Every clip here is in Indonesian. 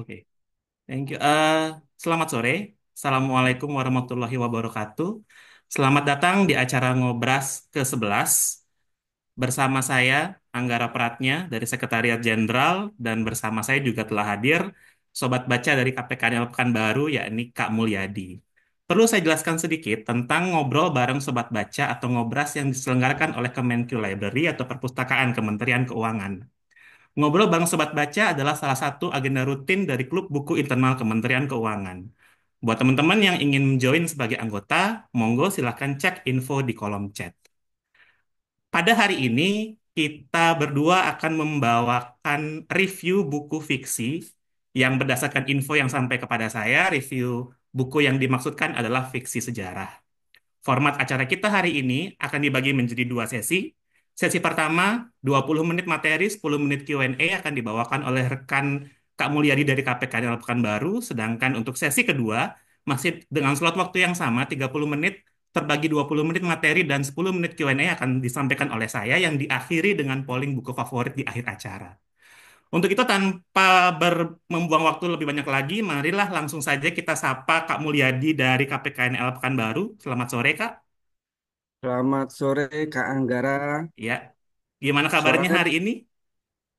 Oke, Thank you. Uh, selamat sore. Assalamualaikum warahmatullahi wabarakatuh. Selamat datang di acara Ngobras ke-11 bersama saya Anggara Pratnya dari Sekretariat Jenderal dan bersama saya juga telah hadir sobat baca dari KPK Nel Pekanbaru yakni Kak Mulyadi. Perlu saya jelaskan sedikit tentang ngobrol bareng sobat baca atau ngobras yang diselenggarakan oleh Kemenkyu Library atau Perpustakaan Kementerian Keuangan. Ngobrol bareng Sobat Baca adalah salah satu agenda rutin dari klub buku internal Kementerian Keuangan. Buat teman-teman yang ingin join sebagai anggota, monggo silahkan cek info di kolom chat. Pada hari ini, kita berdua akan membawakan review buku fiksi yang berdasarkan info yang sampai kepada saya, review buku yang dimaksudkan adalah fiksi sejarah. Format acara kita hari ini akan dibagi menjadi dua sesi, Sesi pertama 20 menit materi, 10 menit Q&A akan dibawakan oleh rekan Kak Mulyadi dari KPK Dalam Baru. sedangkan untuk sesi kedua masih dengan slot waktu yang sama 30 menit terbagi 20 menit materi dan 10 menit Q&A akan disampaikan oleh saya yang diakhiri dengan polling buku favorit di akhir acara. Untuk itu tanpa membuang waktu lebih banyak lagi, marilah langsung saja kita sapa Kak Mulyadi dari KPKNL Pekanbaru. Selamat sore, Kak. Selamat sore Kak Anggara. Ya, gimana kabarnya Sore, hari ini?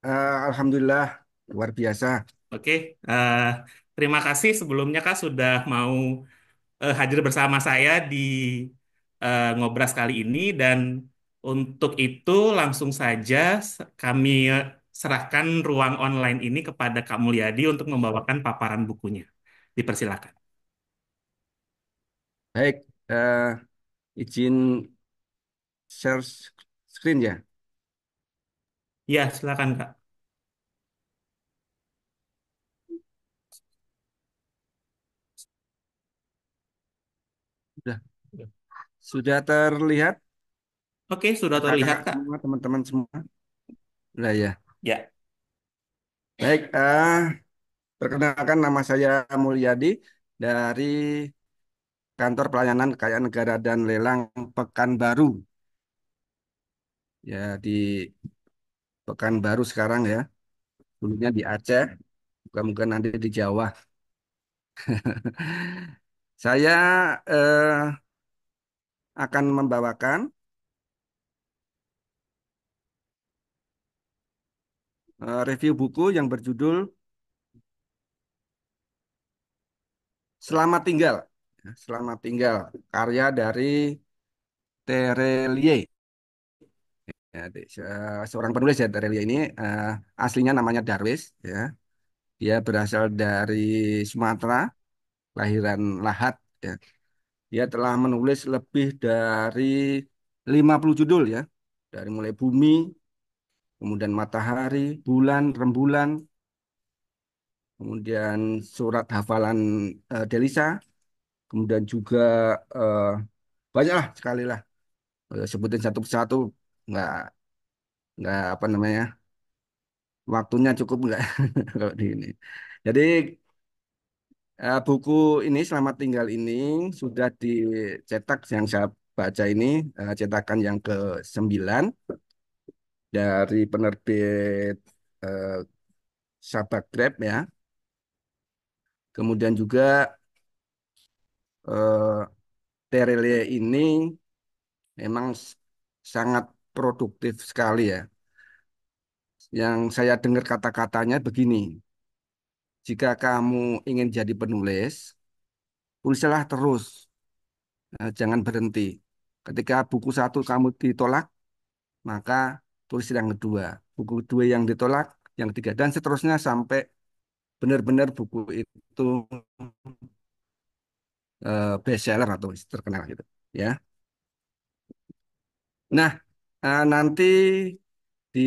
Uh, Alhamdulillah luar biasa. Oke, uh, terima kasih sebelumnya Kak sudah mau uh, hadir bersama saya di uh, ngobras kali ini dan untuk itu langsung saja kami serahkan ruang online ini kepada Kak Mulyadi untuk membawakan paparan bukunya. Dipersilakan. Baik, Uh izin share screen ya? Ya, silakan Kak. Sudah. Sudah terlihat? Oke, sudah terlihat Kak. Semua teman-teman semua. sudah ya. Ya. Baik, uh, perkenalkan nama saya Mulyadi dari Kantor Pelayanan Kekayaan Negara dan Lelang Pekanbaru. Ya, di Pekanbaru sekarang ya. Dulunya di Aceh, bukan-bukan nanti di Jawa. Saya eh, akan membawakan eh, review buku yang berjudul Selamat Tinggal Selamat Tinggal karya dari Terelie. Ya, eh, seorang penulis ya Terelie ini uh, aslinya namanya Darwis ya. Dia berasal dari Sumatera, lahiran Lahat ya. Dia telah menulis lebih dari 50 judul ya. Dari mulai bumi, kemudian matahari, bulan, rembulan, kemudian surat hafalan uh, Delisa kemudian juga banyak eh, banyaklah sekali lah eh, sebutin satu persatu nggak nggak apa namanya waktunya cukup nggak kalau di ini jadi uh, buku ini Selamat Tinggal ini sudah dicetak yang saya baca ini uh, cetakan yang ke sembilan dari penerbit uh, Sabak Grab ya kemudian juga eh, Terelie ini memang sangat produktif sekali ya. Yang saya dengar kata-katanya begini, jika kamu ingin jadi penulis, tulislah terus, eh, jangan berhenti. Ketika buku satu kamu ditolak, maka tulis yang kedua. Buku dua yang ditolak, yang ketiga, dan seterusnya sampai benar-benar buku itu uh, eh, seller atau terkenal gitu ya. Nah uh, nanti di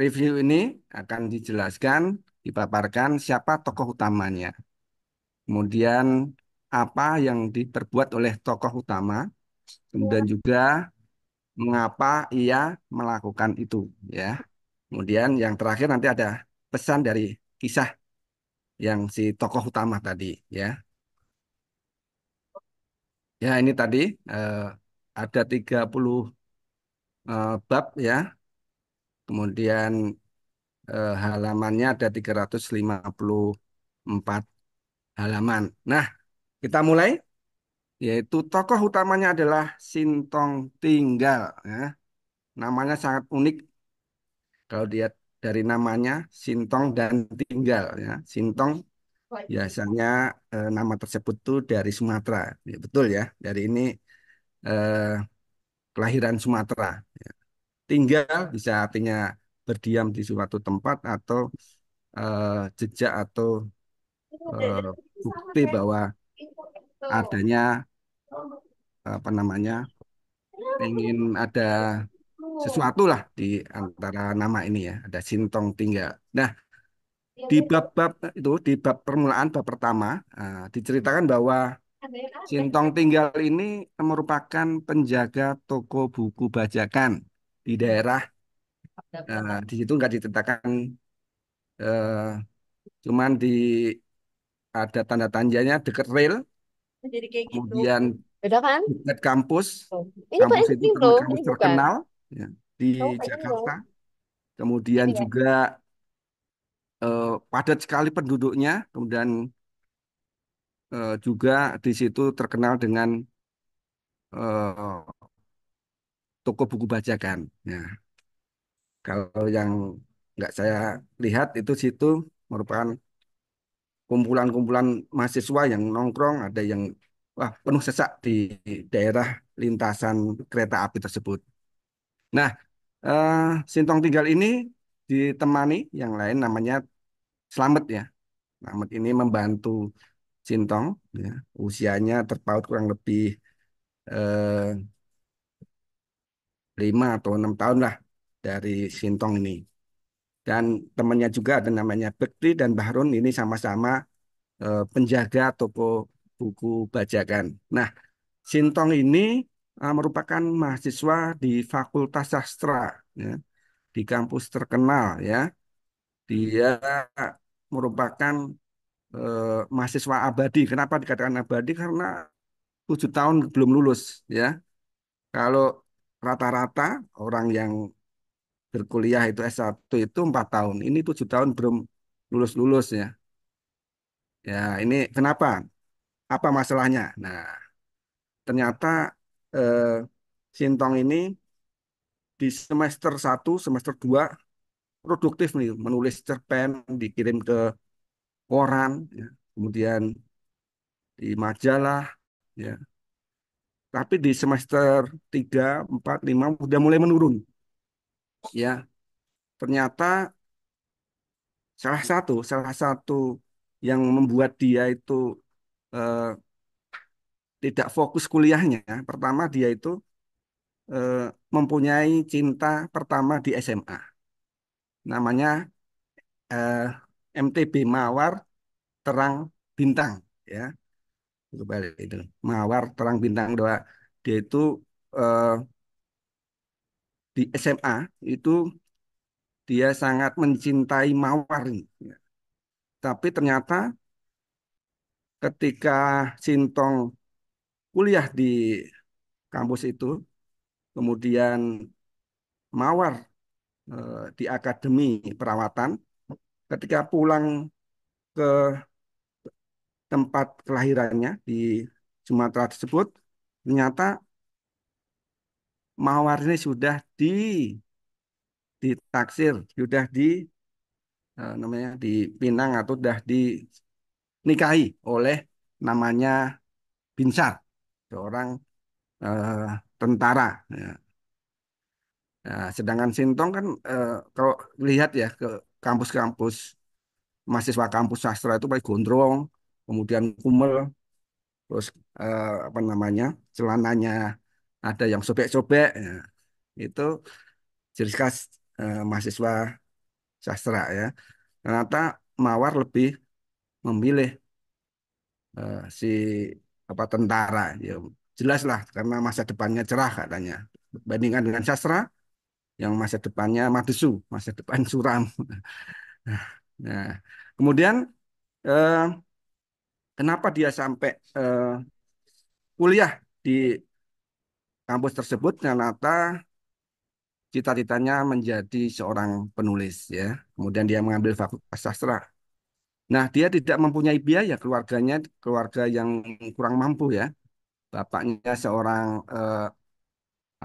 review ini akan dijelaskan, dipaparkan siapa tokoh utamanya, kemudian apa yang diperbuat oleh tokoh utama, kemudian iya. juga mengapa ia melakukan itu ya. Kemudian yang terakhir nanti ada pesan dari kisah yang si tokoh utama tadi ya. Ya, ini tadi eh, ada 30 eh, bab ya. Kemudian eh, halamannya ada 354 halaman. Nah, kita mulai yaitu tokoh utamanya adalah Sintong Tinggal ya. Namanya sangat unik. Kalau dia dari namanya sintong dan tinggal ya sintong biasanya eh, nama tersebut tuh dari Sumatera ya, betul ya dari ini eh, kelahiran Sumatera ya. tinggal bisa artinya berdiam di suatu tempat atau eh, jejak atau eh, bukti bahwa adanya apa namanya ingin ada sesuatu lah di antara nama ini ya ada sintong tinggal. Nah di iya. bab-bab itu di bab permulaan bab pertama uh, diceritakan bahwa Sintong tinggal ini merupakan penjaga toko buku bajakan di daerah. Uh, di situ nggak diceritakan uh, cuman di ada tanda tandanya dekat rel. Jadi gitu. Kemudian Beda kan? dekat kampus. Oh. Ini kampus itu ini kampus ini terkenal. Bukan ya, di Oh, Jakarta. Gitu. Kemudian Iya. juga uh, padat sekali penduduknya, kemudian uh, juga di situ terkenal dengan uh, toko buku bajakan. Ya, kalau yang nggak saya lihat itu situ merupakan kumpulan-kumpulan mahasiswa yang nongkrong, ada yang wah penuh sesak di daerah lintasan kereta api tersebut. Nah, uh, sintong tinggal ini ditemani yang lain namanya Slamet ya. Slamet ini membantu sintong, ya. usianya terpaut kurang lebih eh, 5 atau enam tahun lah dari sintong ini. Dan temannya juga ada namanya Bekti dan Bahrun ini sama-sama eh, penjaga toko buku bajakan. Nah, sintong ini Ah, merupakan mahasiswa di Fakultas Sastra ya, di kampus terkenal ya. Dia merupakan uh, mahasiswa abadi. Kenapa dikatakan abadi? Karena tujuh tahun belum lulus ya. Kalau rata-rata orang yang berkuliah itu S1 itu empat tahun. Ini tujuh tahun belum lulus-lulus ya. Ya, ini kenapa? Apa masalahnya? Nah, ternyata eh, Sintong ini di semester 1, semester 2 produktif nih, menulis cerpen, dikirim ke koran, ya. kemudian di majalah, ya. Tapi di semester 3, 4, 5 sudah mulai menurun. Ya. Ternyata salah satu salah satu yang membuat dia itu eh, tidak fokus kuliahnya. Pertama dia itu e, mempunyai cinta pertama di SMA. Namanya e, eh, MTB Mawar Terang Bintang ya. Itu itu. Mawar Terang Bintang doa dia itu e, di SMA itu dia sangat mencintai Mawar ya. Tapi ternyata ketika Sintong kuliah di kampus itu, kemudian mawar eh, di akademi perawatan, ketika pulang ke tempat kelahirannya di Sumatera tersebut, ternyata mawar ini sudah di ditaksir, sudah di eh, namanya dipinang atau sudah dinikahi oleh namanya Binsar seorang uh, tentara. Ya. Nah, sedangkan Sintong kan uh, kalau lihat ya ke kampus-kampus mahasiswa kampus sastra itu paling gondrong, kemudian kumel, terus uh, apa namanya celananya ada yang sobek-sobek, ya. itu ciri khas uh, mahasiswa sastra ya. Ternyata Mawar lebih memilih uh, si apa tentara ya jelaslah karena masa depannya cerah katanya bandingkan dengan sastra yang masa depannya matisu masa depan suram nah kemudian eh, kenapa dia sampai eh, kuliah di kampus tersebut ternyata cita-citanya menjadi seorang penulis ya kemudian dia mengambil fakultas sastra Nah, dia tidak mempunyai biaya keluarganya, keluarga yang kurang mampu ya. Bapaknya seorang eh,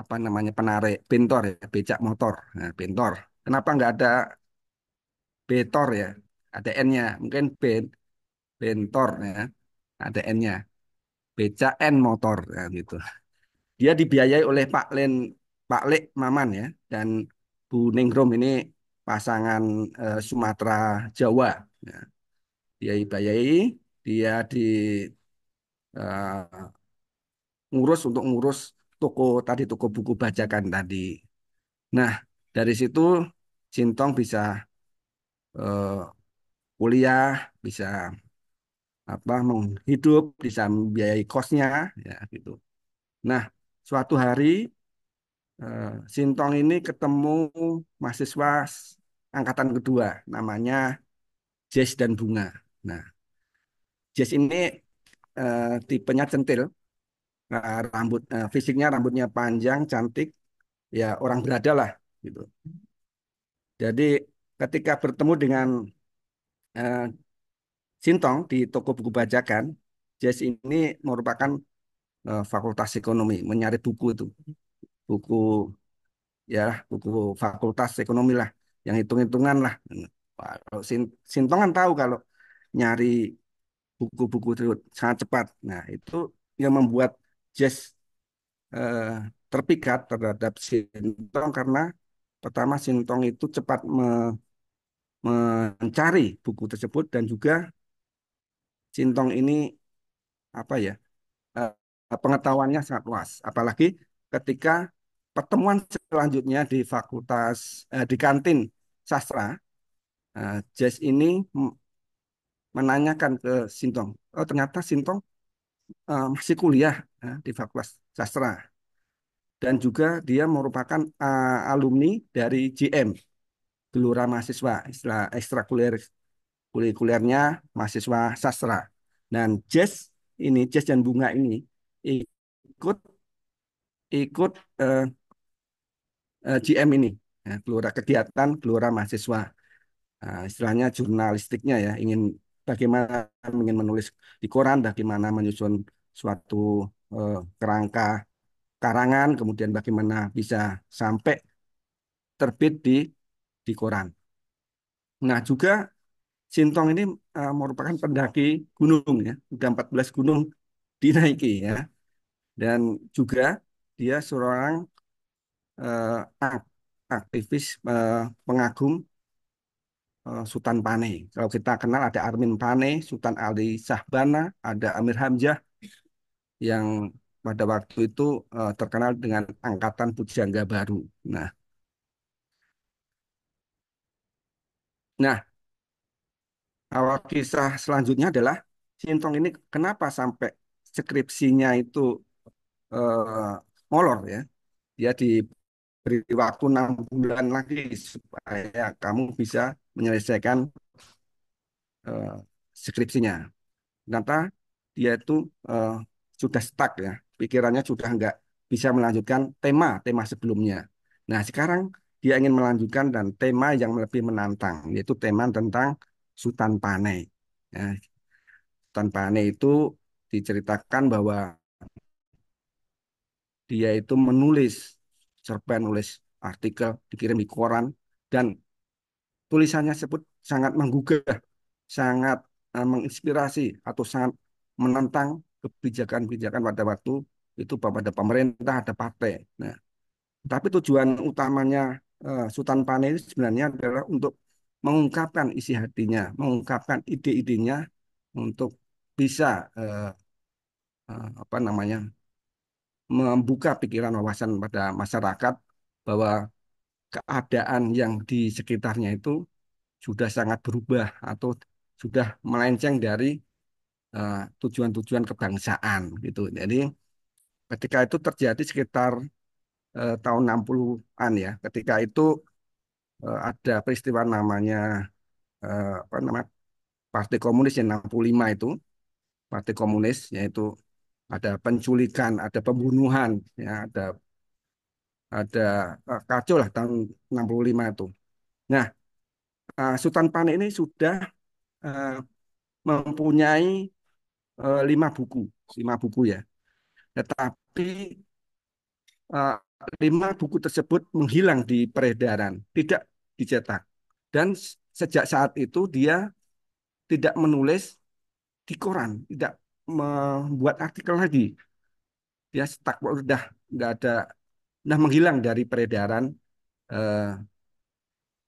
apa namanya penarik bentor ya, becak motor, nah, bentor. Kenapa nggak ada betor ya? Ada n-nya, mungkin ben bentor ya, ada n-nya. Becak n motor ya, gitu. Dia dibiayai oleh Pak Len Pak Lek Maman ya dan Bu Ningrum ini pasangan eh, Sumatera Jawa. Ya dia dibiayai, dia di uh, ngurus untuk ngurus toko tadi toko buku bacakan tadi. Nah, dari situ Sintong bisa uh, kuliah, bisa apa menghidup, bisa membiayai kosnya ya gitu. Nah, suatu hari uh, eh, Sintong ini ketemu mahasiswa angkatan kedua namanya Jess dan Bunga. Nah, Jess ini uh, tipenya centil, uh, rambut uh, fisiknya rambutnya panjang, cantik, ya orang berada lah gitu. Jadi ketika bertemu dengan uh, Sintong di toko buku bajakan, Jess ini merupakan uh, fakultas ekonomi, menyari buku itu, buku ya buku fakultas ekonomi lah, yang hitung-hitungan lah. Sintong kan tahu kalau nyari buku-buku sangat cepat. Nah, itu yang membuat Jess uh, terpikat terhadap sintong karena pertama sintong itu cepat me mencari buku tersebut dan juga sintong ini apa ya Uh, pengetahuannya sangat luas. Apalagi ketika pertemuan selanjutnya di fakultas uh, di kantin sastra, uh, jazz ini menanyakan ke Sintong, oh ternyata Sintong uh, masih kuliah uh, di Fakultas Sastra dan juga dia merupakan uh, alumni dari GM Gelora Mahasiswa istilah ekstrakuler kuliah mahasiswa sastra dan Jess ini Jess dan Bunga ini ikut ikut uh, uh, GM ini ya, gelora kegiatan gelora mahasiswa uh, istilahnya jurnalistiknya ya ingin bagaimana ingin menulis di koran, bagaimana menyusun suatu eh, kerangka karangan, kemudian bagaimana bisa sampai terbit di di koran. Nah juga Sintong ini uh, merupakan pendaki gunung ya, udah 14 gunung dinaiki ya. Dan juga dia seorang uh, aktivis uh, pengagum Eh, Sultan Pane. Kalau kita kenal ada Armin Pane, Sultan Ali Sahbana, ada Amir Hamzah yang pada waktu itu uh, terkenal dengan angkatan pujangga baru. Nah, nah awal kisah selanjutnya adalah Sintong ini kenapa sampai skripsinya itu uh, molor ya? Dia diberi waktu enam bulan lagi supaya kamu bisa menyelesaikan uh, skripsinya. Ternyata dia itu uh, sudah stuck ya, pikirannya sudah nggak bisa melanjutkan tema tema sebelumnya. Nah sekarang dia ingin melanjutkan dan tema yang lebih menantang yaitu tema tentang Sultan Pane. Ya. Sultan Pane itu diceritakan bahwa dia itu menulis cerpen, nulis artikel, dikirim di koran dan tulisannya sebut sangat menggugah, sangat uh, menginspirasi atau sangat menentang kebijakan-kebijakan pada waktu itu pada pemerintah ada partai. Nah, tapi tujuan utamanya uh, Sultan Pane sebenarnya adalah untuk mengungkapkan isi hatinya, mengungkapkan ide-idenya untuk bisa uh, uh, apa namanya membuka pikiran wawasan pada masyarakat bahwa keadaan yang di sekitarnya itu sudah sangat berubah atau sudah melenceng dari eh, tujuan-tujuan uh, kebangsaan gitu. Jadi ketika itu terjadi sekitar uh, tahun 60-an ya. Ketika itu uh, ada peristiwa namanya uh, apa nama Partai Komunis yang 65 itu. Partai Komunis yaitu ada penculikan, ada pembunuhan, ya, ada ada uh, kacau lah tahun 65 itu. Nah, uh, Sultan Pane ini sudah uh, mempunyai uh, lima buku, lima buku ya. Tetapi uh, lima buku tersebut menghilang di peredaran, tidak dicetak. Dan sejak saat itu dia tidak menulis di koran, tidak membuat artikel lagi. Dia stuck udah nggak ada nah menghilang dari peredaran eh,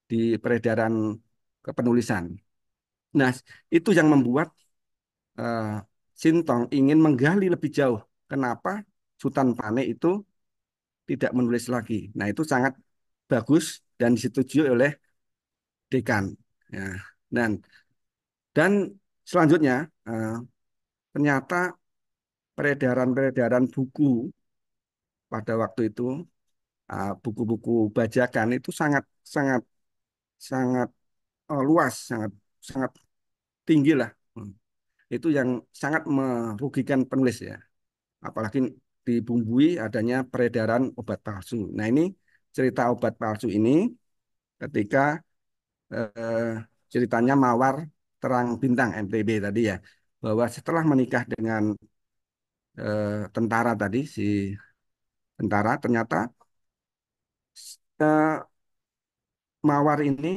di peredaran kepenulisan. Nah, itu yang membuat eh, Sintong ingin menggali lebih jauh kenapa Sultan Pane itu tidak menulis lagi. Nah, itu sangat bagus dan disetujui oleh dekan. Ya. Dan dan selanjutnya eh, ternyata peredaran-peredaran buku pada waktu itu ah, buku-buku uh, bajakan itu sangat sangat sangat uh, luas, sangat sangat tinggi lah. Hmm. Itu yang sangat merugikan penulis ya. Apalagi dibumbui adanya peredaran obat palsu. Nah ini cerita obat palsu ini ketika uh, ceritanya Mawar Terang Bintang MTB tadi ya bahwa setelah menikah dengan uh, tentara tadi si tentara ternyata Mawar ini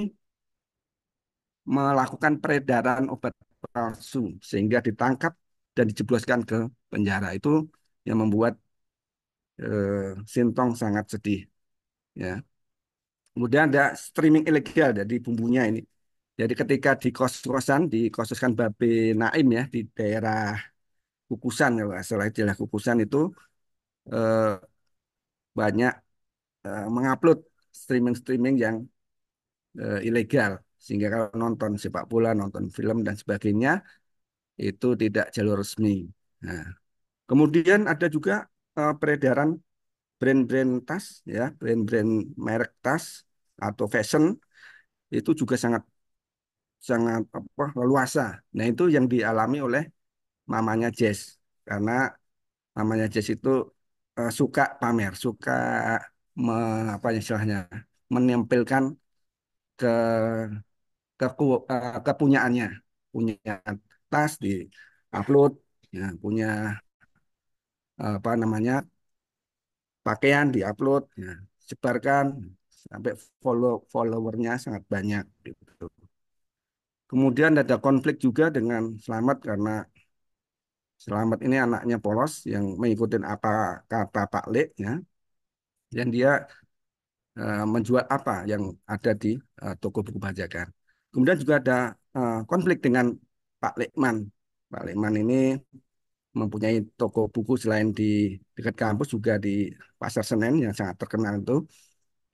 melakukan peredaran obat palsu sehingga ditangkap dan dijebloskan ke penjara itu yang membuat eh, Sintong sangat sedih ya kemudian ada streaming ilegal ya dari bumbunya ini jadi ketika di kos-kosan di kos Babe Naim ya di daerah Kukusan ya setelah istilah Kukusan itu eh, banyak uh, mengupload streaming-streaming yang uh, ilegal sehingga kalau nonton sepak bola, nonton film dan sebagainya itu tidak jalur resmi. Nah, kemudian ada juga uh, peredaran brand-brand tas ya, brand-brand merek tas atau fashion itu juga sangat sangat apa leluasa. Nah, itu yang dialami oleh mamanya Jess karena mamanya Jess itu uh, suka pamer, suka me, apa istilahnya, menempelkan ke ke uh, kepunyaannya, punya tas di upload, ya, punya uh, apa namanya pakaian di upload, ya, sebarkan sampai follow followernya sangat banyak gitu. Kemudian ada konflik juga dengan Selamat karena Selamat ini anaknya Polos yang mengikuti apa kata Pak Lek ya. Dan dia uh, menjual apa yang ada di uh, toko buku bajakan. Kemudian juga ada uh, konflik dengan Pak Lekman. Pak Lekman ini mempunyai toko buku selain di dekat kampus juga di Pasar Senen yang sangat terkenal itu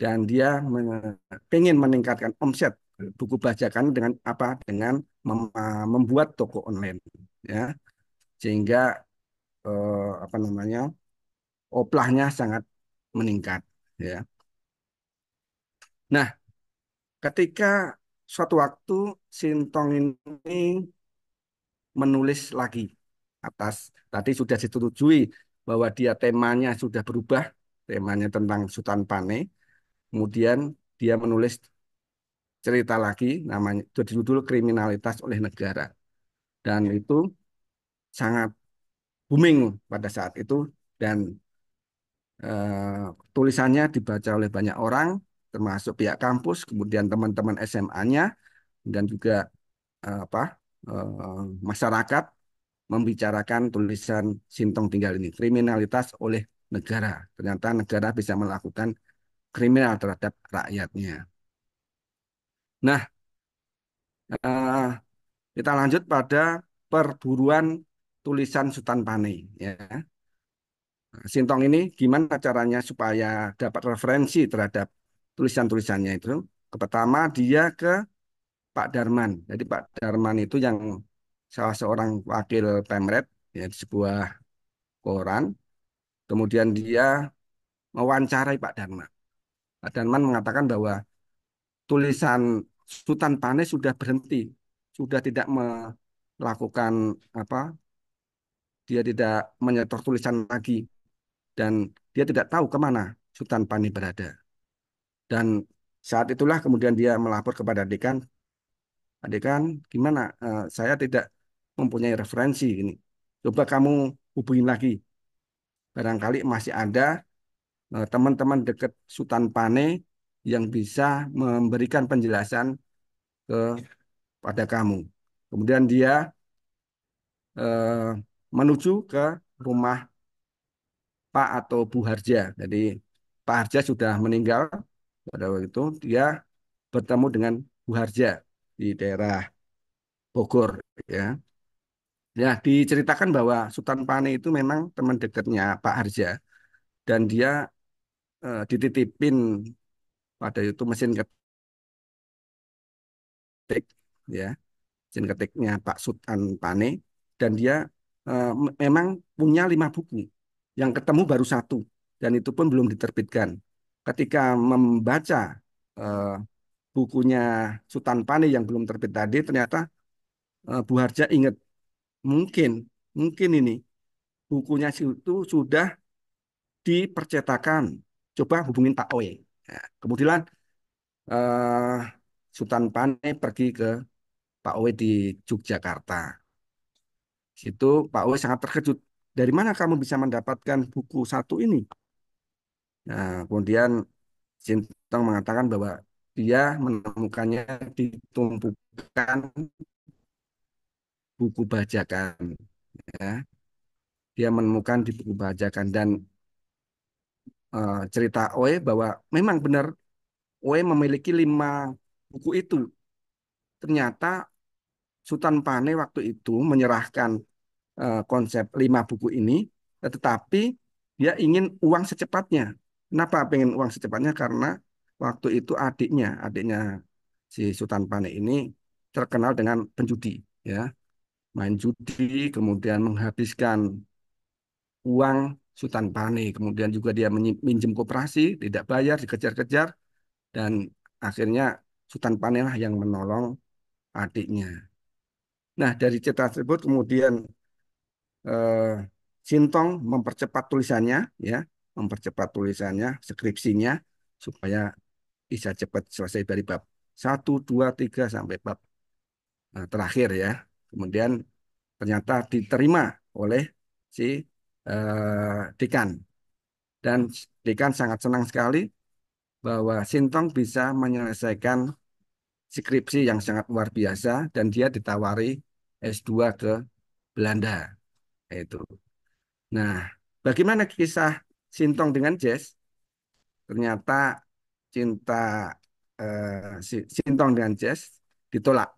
dan dia men meningkatkan omset buku bajakan dengan apa dengan mem membuat toko online ya sehingga eh, apa namanya oplahnya sangat meningkat ya. Nah, ketika suatu waktu Sintong ini menulis lagi atas tadi sudah disetujui bahwa dia temanya sudah berubah, temanya tentang Sultan Pane. Kemudian dia menulis cerita lagi namanya judul kriminalitas oleh negara. Dan itu sangat booming pada saat itu dan uh, tulisannya dibaca oleh banyak orang termasuk pihak kampus kemudian teman-teman SMA-nya dan juga uh, apa uh, masyarakat membicarakan tulisan Sintong Tinggal ini kriminalitas oleh negara ternyata negara bisa melakukan kriminal terhadap rakyatnya nah uh, kita lanjut pada perburuan tulisan Sultan Pane ya. Nah, Sintong ini gimana caranya supaya dapat referensi terhadap tulisan-tulisannya itu? Pertama dia ke Pak Darman. Jadi Pak Darman itu yang salah seorang wakil Pemret ya di sebuah koran. Kemudian dia mewawancarai Pak Darman. Pak Darman mengatakan bahwa tulisan Sultan Pane sudah berhenti, sudah tidak melakukan apa dia tidak menyetor tulisan lagi, dan dia tidak tahu kemana Sultan Pani berada. Dan saat itulah kemudian dia melapor kepada dekan, dekan gimana eh, saya tidak mempunyai referensi ini. Coba kamu hubungin lagi. Barangkali masih ada eh, teman-teman dekat Sultan Pane yang bisa memberikan penjelasan kepada kamu. Kemudian dia eh, menuju ke rumah Pak atau Bu Harja. Jadi Pak Harja sudah meninggal pada waktu itu. Dia bertemu dengan Bu Harja di daerah Bogor. Ya, ya diceritakan bahwa Sultan Pane itu memang teman dekatnya Pak Harja dan dia e, dititipin pada itu mesin ketik ya mesin ketiknya Pak Sultan Pane dan dia Eh, memang punya lima buku yang ketemu baru satu dan itu pun belum diterbitkan. Ketika membaca uh, bukunya Sultan Pane yang belum terbit tadi, ternyata uh, Bu Harja ingat mungkin mungkin ini bukunya itu sudah dipercetakan. Coba hubungin Pak Oe. Nah, kemudian uh, Sultan Pane pergi ke Pak Oe di Yogyakarta. Situ Pak Uwe sangat terkejut. Dari mana kamu bisa mendapatkan buku satu ini? Nah, kemudian Sintong mengatakan bahwa dia menemukannya di tumpukan buku bajakan. Ya. Dia menemukan di buku bajakan dan uh, cerita Oe bahwa memang benar Oe memiliki lima buku itu. Ternyata Sultan Pane waktu itu menyerahkan Eh, konsep lima buku ini, tetapi dia ingin uang secepatnya. Kenapa pengen uang secepatnya? Karena waktu itu adiknya, adiknya si Sultan Pane ini terkenal dengan penjudi, ya main judi, kemudian menghabiskan uang Sultan Pane, kemudian juga dia minjem koperasi, tidak bayar, dikejar-kejar, dan akhirnya Sultan Pane lah yang menolong adiknya. Nah, dari cerita tersebut kemudian Eh, Sintong mempercepat tulisannya, ya, mempercepat tulisannya, skripsinya supaya bisa cepat selesai dari bab 1, 2, 3 sampai bab nah, terakhir ya. Kemudian ternyata diterima oleh si eh, dekan. Dan Dikan sangat senang sekali bahwa Sintong bisa menyelesaikan skripsi yang sangat luar biasa dan dia ditawari S2 ke Belanda itu. Nah, bagaimana kisah Sintong dengan Jess? Ternyata cinta eh, Sintong dengan Jess ditolak.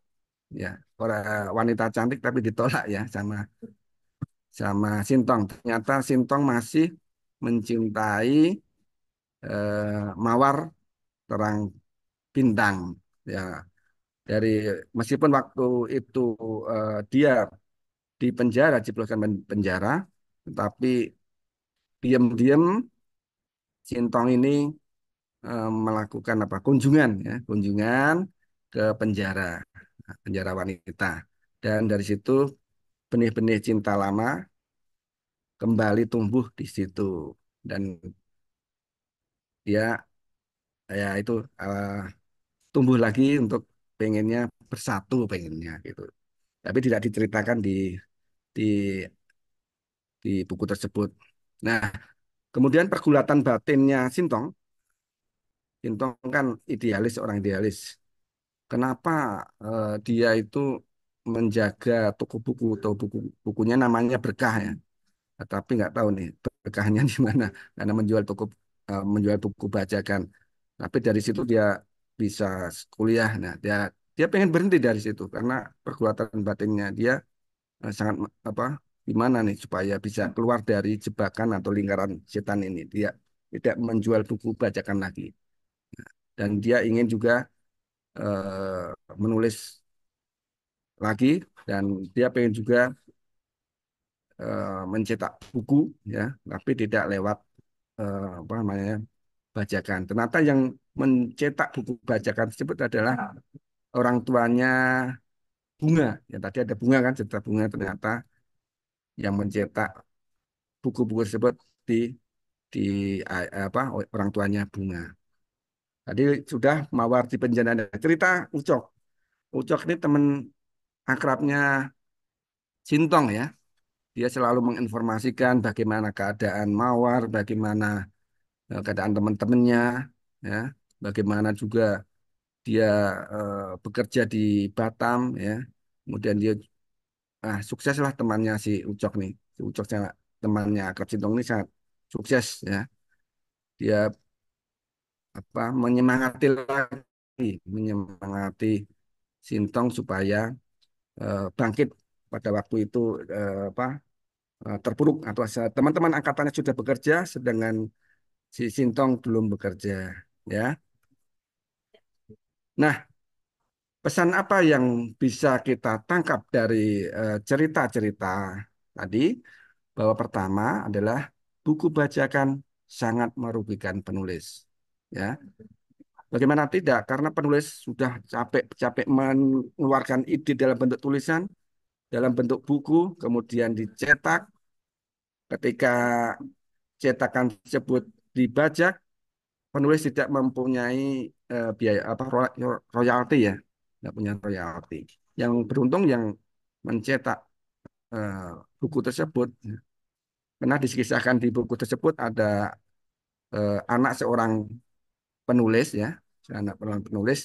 Ya, orang wanita cantik tapi ditolak ya sama sama Sintong. Ternyata Sintong masih mencintai eh, Mawar terang bintang ya dari meskipun waktu itu eh, dia di penjara, dijebloskan penjara, tetapi diam-diam Sintong ini eh, melakukan apa kunjungan ya, kunjungan ke penjara, penjara wanita. Dan dari situ benih-benih cinta lama kembali tumbuh di situ dan ya ya itu uh, tumbuh lagi untuk pengennya bersatu pengennya gitu tapi tidak diceritakan di di di buku tersebut. Nah, kemudian pergulatan batinnya Sintong, Sintong kan idealis orang idealis. Kenapa uh, dia itu menjaga toko buku atau buku bukunya namanya berkah ya, nah, tapi nggak tahu nih berkahnya di mana karena menjual toko uh, menjual buku bajakan. Tapi dari situ dia bisa kuliah. Nah, dia dia pengen berhenti dari situ karena pergulatan batinnya dia Eh, sangat apa gimana nih supaya bisa hmm. keluar dari jebakan atau lingkaran setan ini dia tidak menjual buku bajakan lagi dan dia ingin juga eh, menulis lagi dan dia ingin juga eh, mencetak buku ya tapi tidak lewat eh, apa namanya bajakan ternyata yang mencetak buku bajakan tersebut adalah ah. orang tuanya bunga. Ya tadi ada bunga kan, cerita bunga ternyata yang mencetak buku-buku tersebut di di apa orang tuanya bunga. Tadi sudah mawar di penjana cerita Ucok. Ucok ini teman akrabnya Sintong ya. Dia selalu menginformasikan bagaimana keadaan mawar, bagaimana eh, keadaan teman-temannya ya, bagaimana juga dia eh, bekerja di Batam ya kemudian dia ah sukseslah temannya si Ucok nih si Ucok temannya Akrab Sintong ini sangat sukses ya dia apa menyemangati lagi menyemangati Sintong supaya eh, bangkit pada waktu itu eh, apa eh, terpuruk atau teman-teman angkatannya sudah bekerja sedangkan si Sintong belum bekerja ya nah pesan apa yang bisa kita tangkap dari eh, cerita-cerita tadi? Bahwa pertama adalah buku bajakan sangat merugikan penulis. Ya, bagaimana tidak? Karena penulis sudah capek-capek mengeluarkan ide dalam bentuk tulisan, dalam bentuk buku, kemudian dicetak. Ketika cetakan tersebut dibajak, penulis tidak mempunyai uh, biaya apa royalti ya nggak punya royalti. Yang beruntung yang mencetak uh, buku tersebut, pernah dikisahkan di buku tersebut ada uh, anak seorang penulis ya, anak seorang penulis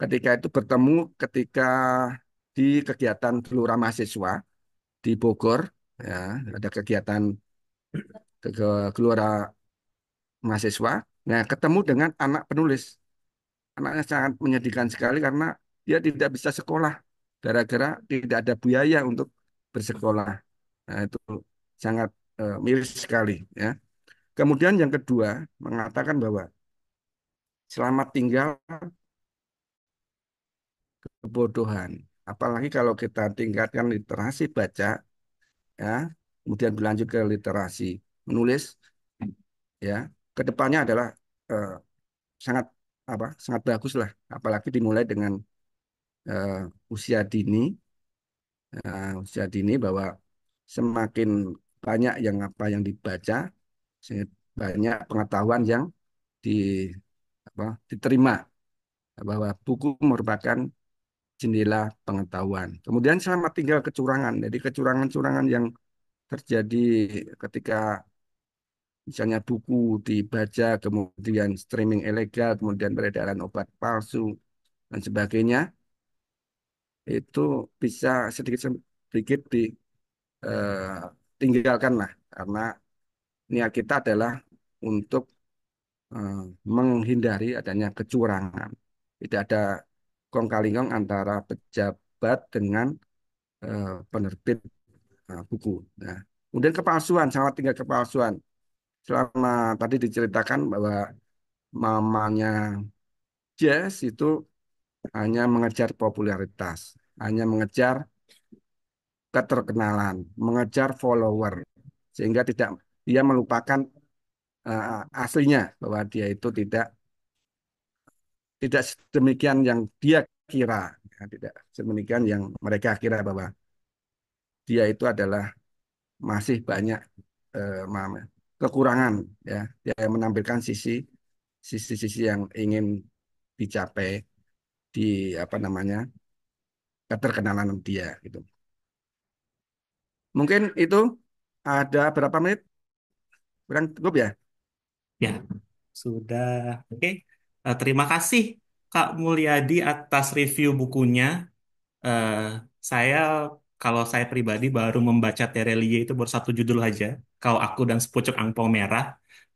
ketika itu bertemu ketika di kegiatan Gelora Mahasiswa di Bogor ya, ada kegiatan ke keluarga Mahasiswa. Nah, ketemu dengan anak penulis. Anaknya sangat menyedihkan sekali karena dia tidak bisa sekolah gara-gara tidak ada biaya untuk bersekolah. Nah, itu sangat uh, miris sekali ya. Kemudian yang kedua mengatakan bahwa selamat tinggal kebodohan. Apalagi kalau kita tingkatkan literasi baca ya, kemudian berlanjut ke literasi menulis ya, kedepannya adalah uh, sangat apa sangat bagus lah apalagi dimulai dengan uh, usia dini uh, usia dini bahwa semakin banyak yang apa yang dibaca banyak pengetahuan yang di apa diterima bahwa buku merupakan jendela pengetahuan. Kemudian sama tinggal kecurangan. Jadi kecurangan-curangan yang terjadi ketika misalnya buku dibaca, kemudian streaming ilegal, kemudian peredaran obat palsu dan sebagainya itu bisa sedikit sedikit ditinggalkan eh, lah karena niat kita adalah untuk eh, menghindari adanya kecurangan tidak ada kong kali kong antara pejabat dengan eh, penerbit buku nah kemudian kepalsuan sangat tinggal kepalsuan selama tadi diceritakan bahwa mamanya Jess itu hanya mengejar popularitas, hanya mengejar keterkenalan, mengejar follower, sehingga tidak dia melupakan uh, aslinya bahwa dia itu tidak tidak sedemikian yang dia kira, ya, tidak sedemikian yang mereka kira bahwa dia itu adalah masih banyak uh, kekurangan ya, dia menampilkan sisi sisi-sisi yang ingin dicapai di apa namanya keterkenalan dia gitu. Mungkin itu ada berapa menit? Kurang cukup ya? Ya, sudah. Oke. Okay. Eh, terima kasih Kak Mulyadi atas review bukunya. Uh, saya kalau saya pribadi baru membaca Terelie itu baru satu judul aja, Kau Aku dan Sepucuk Angpau Merah.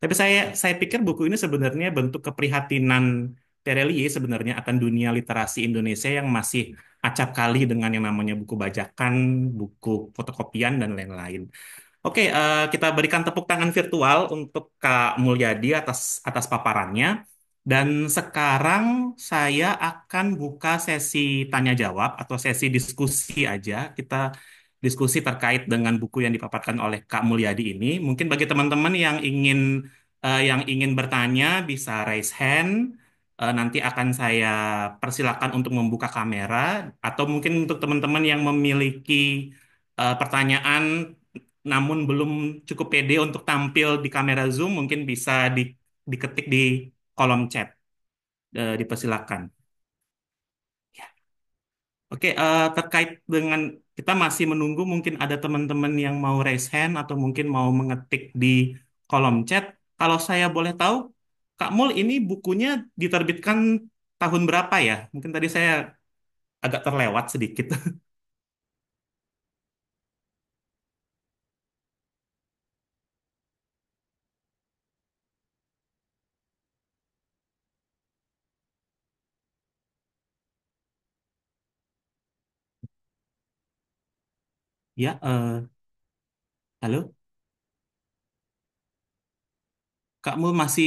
Tapi saya saya pikir buku ini sebenarnya bentuk keprihatinan Terelie sebenarnya akan dunia literasi Indonesia yang masih acap kali dengan yang namanya buku bajakan, buku fotokopian, dan lain-lain. Oke, uh, kita berikan tepuk tangan virtual untuk Kak Mulyadi atas atas paparannya. Dan sekarang saya akan buka sesi tanya jawab atau sesi diskusi aja. Kita diskusi terkait dengan buku yang dipaparkan oleh Kak Mulyadi ini. Mungkin bagi teman-teman yang ingin uh, yang ingin bertanya bisa raise hand uh, nanti akan saya persilakan untuk membuka kamera atau mungkin untuk teman-teman yang memiliki uh, pertanyaan namun belum cukup pede untuk tampil di kamera Zoom mungkin bisa di, diketik di kolom chat. Uh, dipersilakan. Ya. Oke, Oke, uh, terkait dengan kita masih menunggu mungkin ada teman-teman yang mau raise hand atau mungkin mau mengetik di kolom chat. Kalau saya boleh tahu, Kak Mul ini bukunya diterbitkan tahun berapa ya? Mungkin tadi saya agak terlewat sedikit. Ya, uh, halo. Kamu masih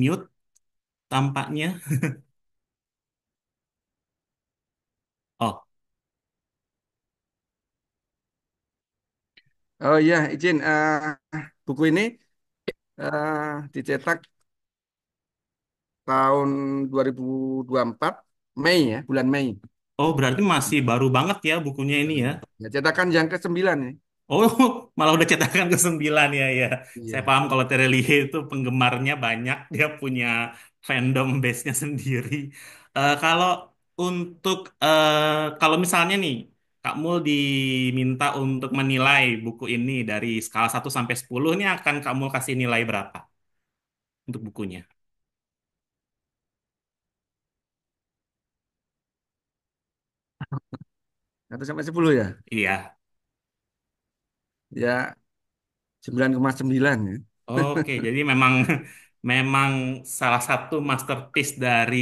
mute tampaknya. Oh, Oh iya, izin. uh, buku ini uh, dicetak tahun 2024, Mei ya, bulan Mei. oh berarti masih baru banget ya bukunya ini ya. Ya, cetakan yang ke-9 ya. Oh, malah udah cetakan ke sembilan ya ya. Iya. Saya paham kalau Terelie itu penggemarnya banyak, dia punya fandom base-nya sendiri. Uh, kalau untuk uh, kalau misalnya nih Kak Mul diminta untuk menilai buku ini dari skala 1 sampai 10 ini akan Kak Mul kasih nilai berapa untuk bukunya? Satu sampai sepuluh ya? Iya ya 9,9 ya. Oke, jadi memang memang salah satu masterpiece dari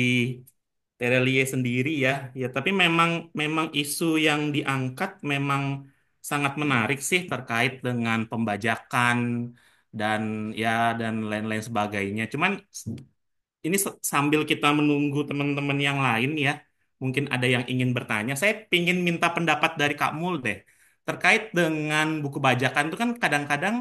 Terelie sendiri ya. Ya, tapi memang memang isu yang diangkat memang sangat menarik sih terkait dengan pembajakan dan ya dan lain-lain sebagainya. Cuman ini sambil kita menunggu teman-teman yang lain ya, mungkin ada yang ingin bertanya. Saya ingin minta pendapat dari Kak Mul deh terkait dengan buku bajakan itu kan kadang-kadang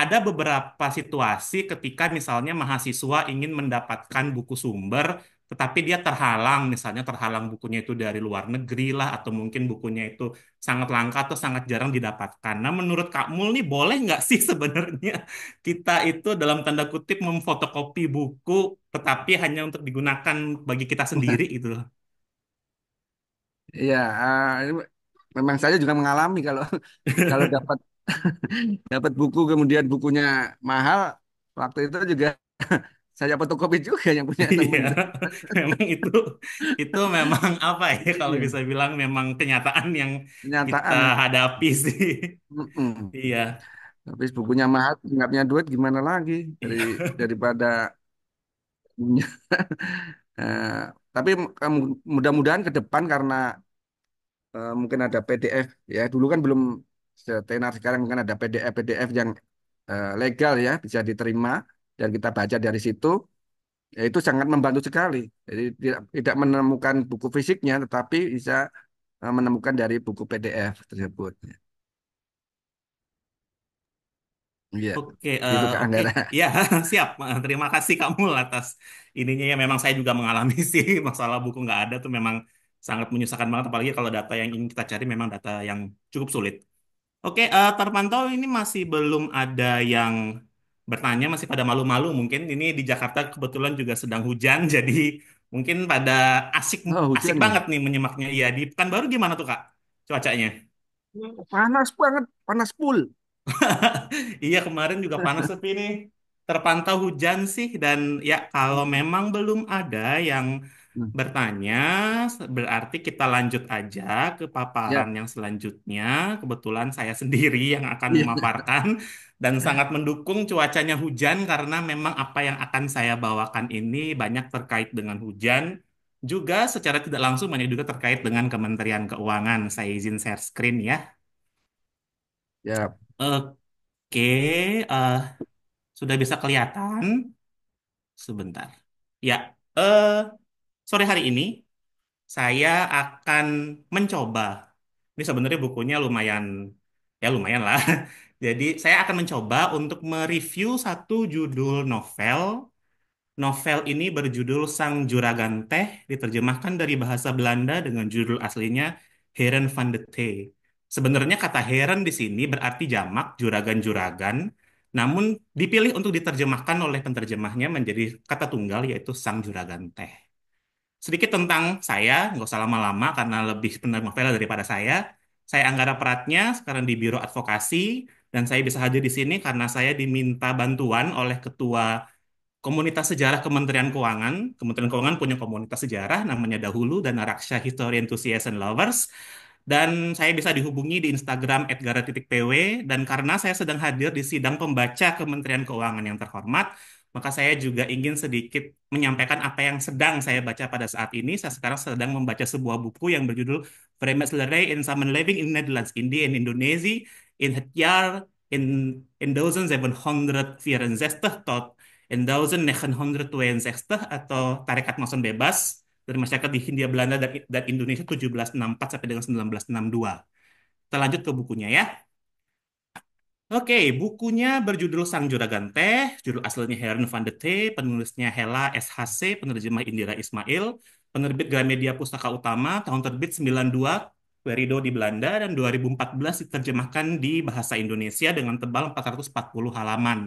ada beberapa situasi ketika misalnya mahasiswa ingin mendapatkan buku sumber tetapi dia terhalang misalnya terhalang bukunya itu dari luar negeri lah atau mungkin bukunya itu sangat langka atau sangat jarang didapatkan. Nah menurut Kak Mul nih boleh nggak sih sebenarnya kita itu dalam tanda kutip memfotokopi buku tetapi hanya untuk digunakan bagi kita sendiri gitu loh. Ya, uh, eh, memang saya juga mengalami kalau kalau dapat dapat buku kemudian bukunya mahal waktu itu juga saya fotokopi juga yang punya iya, teman. Iya. memang itu itu memang apa ya kalau iya. bisa bilang memang kenyataan yang kenyataan. kita hadapi sih. Mm -mm. Iya. tapi bukunya mahal, nggak punya duit gimana lagi iya. dari daripada uh, tapi eh, mudah-mudahan ke depan karena uh, mungkin ada PDF ya dulu kan belum setenar sekarang mungkin ada PDF PDF yang uh, legal ya bisa diterima dan kita baca dari situ ya itu sangat membantu sekali jadi tidak, tidak menemukan buku fisiknya tetapi bisa uh, menemukan dari buku PDF tersebut Yeah. Oke, uh, itu Ya, siap. Terima kasih kamu atas ininya ya. Memang saya juga mengalami sih masalah buku nggak ada tuh memang sangat menyusahkan banget apalagi kalau data yang ingin kita cari memang data yang cukup sulit. Oke, uh, eh, terpantau ini masih belum ada yang bertanya, masih pada malu-malu mungkin. Ini di Jakarta kebetulan juga sedang hujan, jadi mungkin pada asik Oh, asik ya? banget nih menyimaknya. Iya, di baru gimana tuh Kak cuacanya? Panas banget, panas full. Iya, kemarin juga panas tapi ini terpantau hujan sih dan ya kalau memang belum ada yang Hmm. bertanya, berarti kita lanjut aja ke ya. paparan yang selanjutnya. Kebetulan saya sendiri yang akan iya. memaparkan dan ya. sangat mendukung cuacanya hujan karena memang apa yang akan saya bawakan ini banyak terkait dengan hujan. Juga secara tidak langsung banyak juga terkait dengan Kementerian Keuangan. Saya izin share screen ya. Ya. Oke, uh, sudah bisa kelihatan. Sebentar. Ya, uh, sore hari ini saya akan mencoba. Ini sebenarnya bukunya lumayan ya lumayan lah. Jadi saya akan mencoba untuk mereview satu judul novel. Novel ini berjudul Sang Juragan Teh, diterjemahkan dari bahasa Belanda dengan judul aslinya Heren van de Tee. Sebenarnya kata Heren di sini berarti jamak juragan-juragan, namun dipilih untuk diterjemahkan oleh penterjemahnya menjadi kata tunggal yaitu Sang Juragan Teh sedikit tentang saya, nggak usah lama-lama karena lebih penerima novel daripada saya. Saya Anggara peratnya sekarang di Biro Advokasi, dan saya bisa hadir di sini karena saya diminta bantuan oleh Ketua Komunitas Sejarah Kementerian Keuangan. Kementerian Keuangan punya komunitas sejarah namanya Dahulu dan Raksha History Enthusiasts and Lovers. Dan saya bisa dihubungi di Instagram @gara.pw dan karena saya sedang hadir di sidang pembaca Kementerian Keuangan yang terhormat, maka saya juga ingin sedikit menyampaikan apa yang sedang saya baca pada saat ini. Saya sekarang sedang membaca sebuah buku yang berjudul Vreemdelinge in Summer Living in Netherlands, India and Indonesia, in het jaar in, in 1764 tot in 1962 atau Tarekat Mason Bebas dari masyarakat di Hindia Belanda dan, dan Indonesia 1764 sampai dengan 1962. Kita lanjut ke bukunya ya. Oke, bukunya berjudul Sang Juragan Teh, judul aslinya Heron van de T. penulisnya Hela SHC, penerjemah Indira Ismail, penerbit Gramedia Pustaka Utama, tahun terbit 92, Querido di Belanda, dan 2014 diterjemahkan di bahasa Indonesia dengan tebal 440 halaman.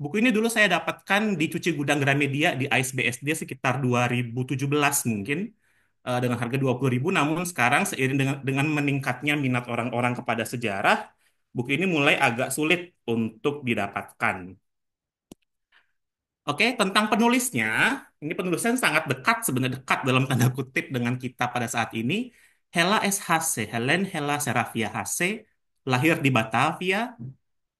Buku ini dulu saya dapatkan di cuci gudang Gramedia di Ais BSD sekitar 2017 mungkin eh, dengan harga 20.000 namun sekarang seiring dengan meningkatnya minat orang-orang kepada sejarah buku ini mulai agak sulit untuk didapatkan. Oke, tentang penulisnya, ini penulisnya sangat dekat, sebenarnya dekat dalam tanda kutip dengan kita pada saat ini. Hela SHC, Helen Hela Serafia HC, lahir di Batavia,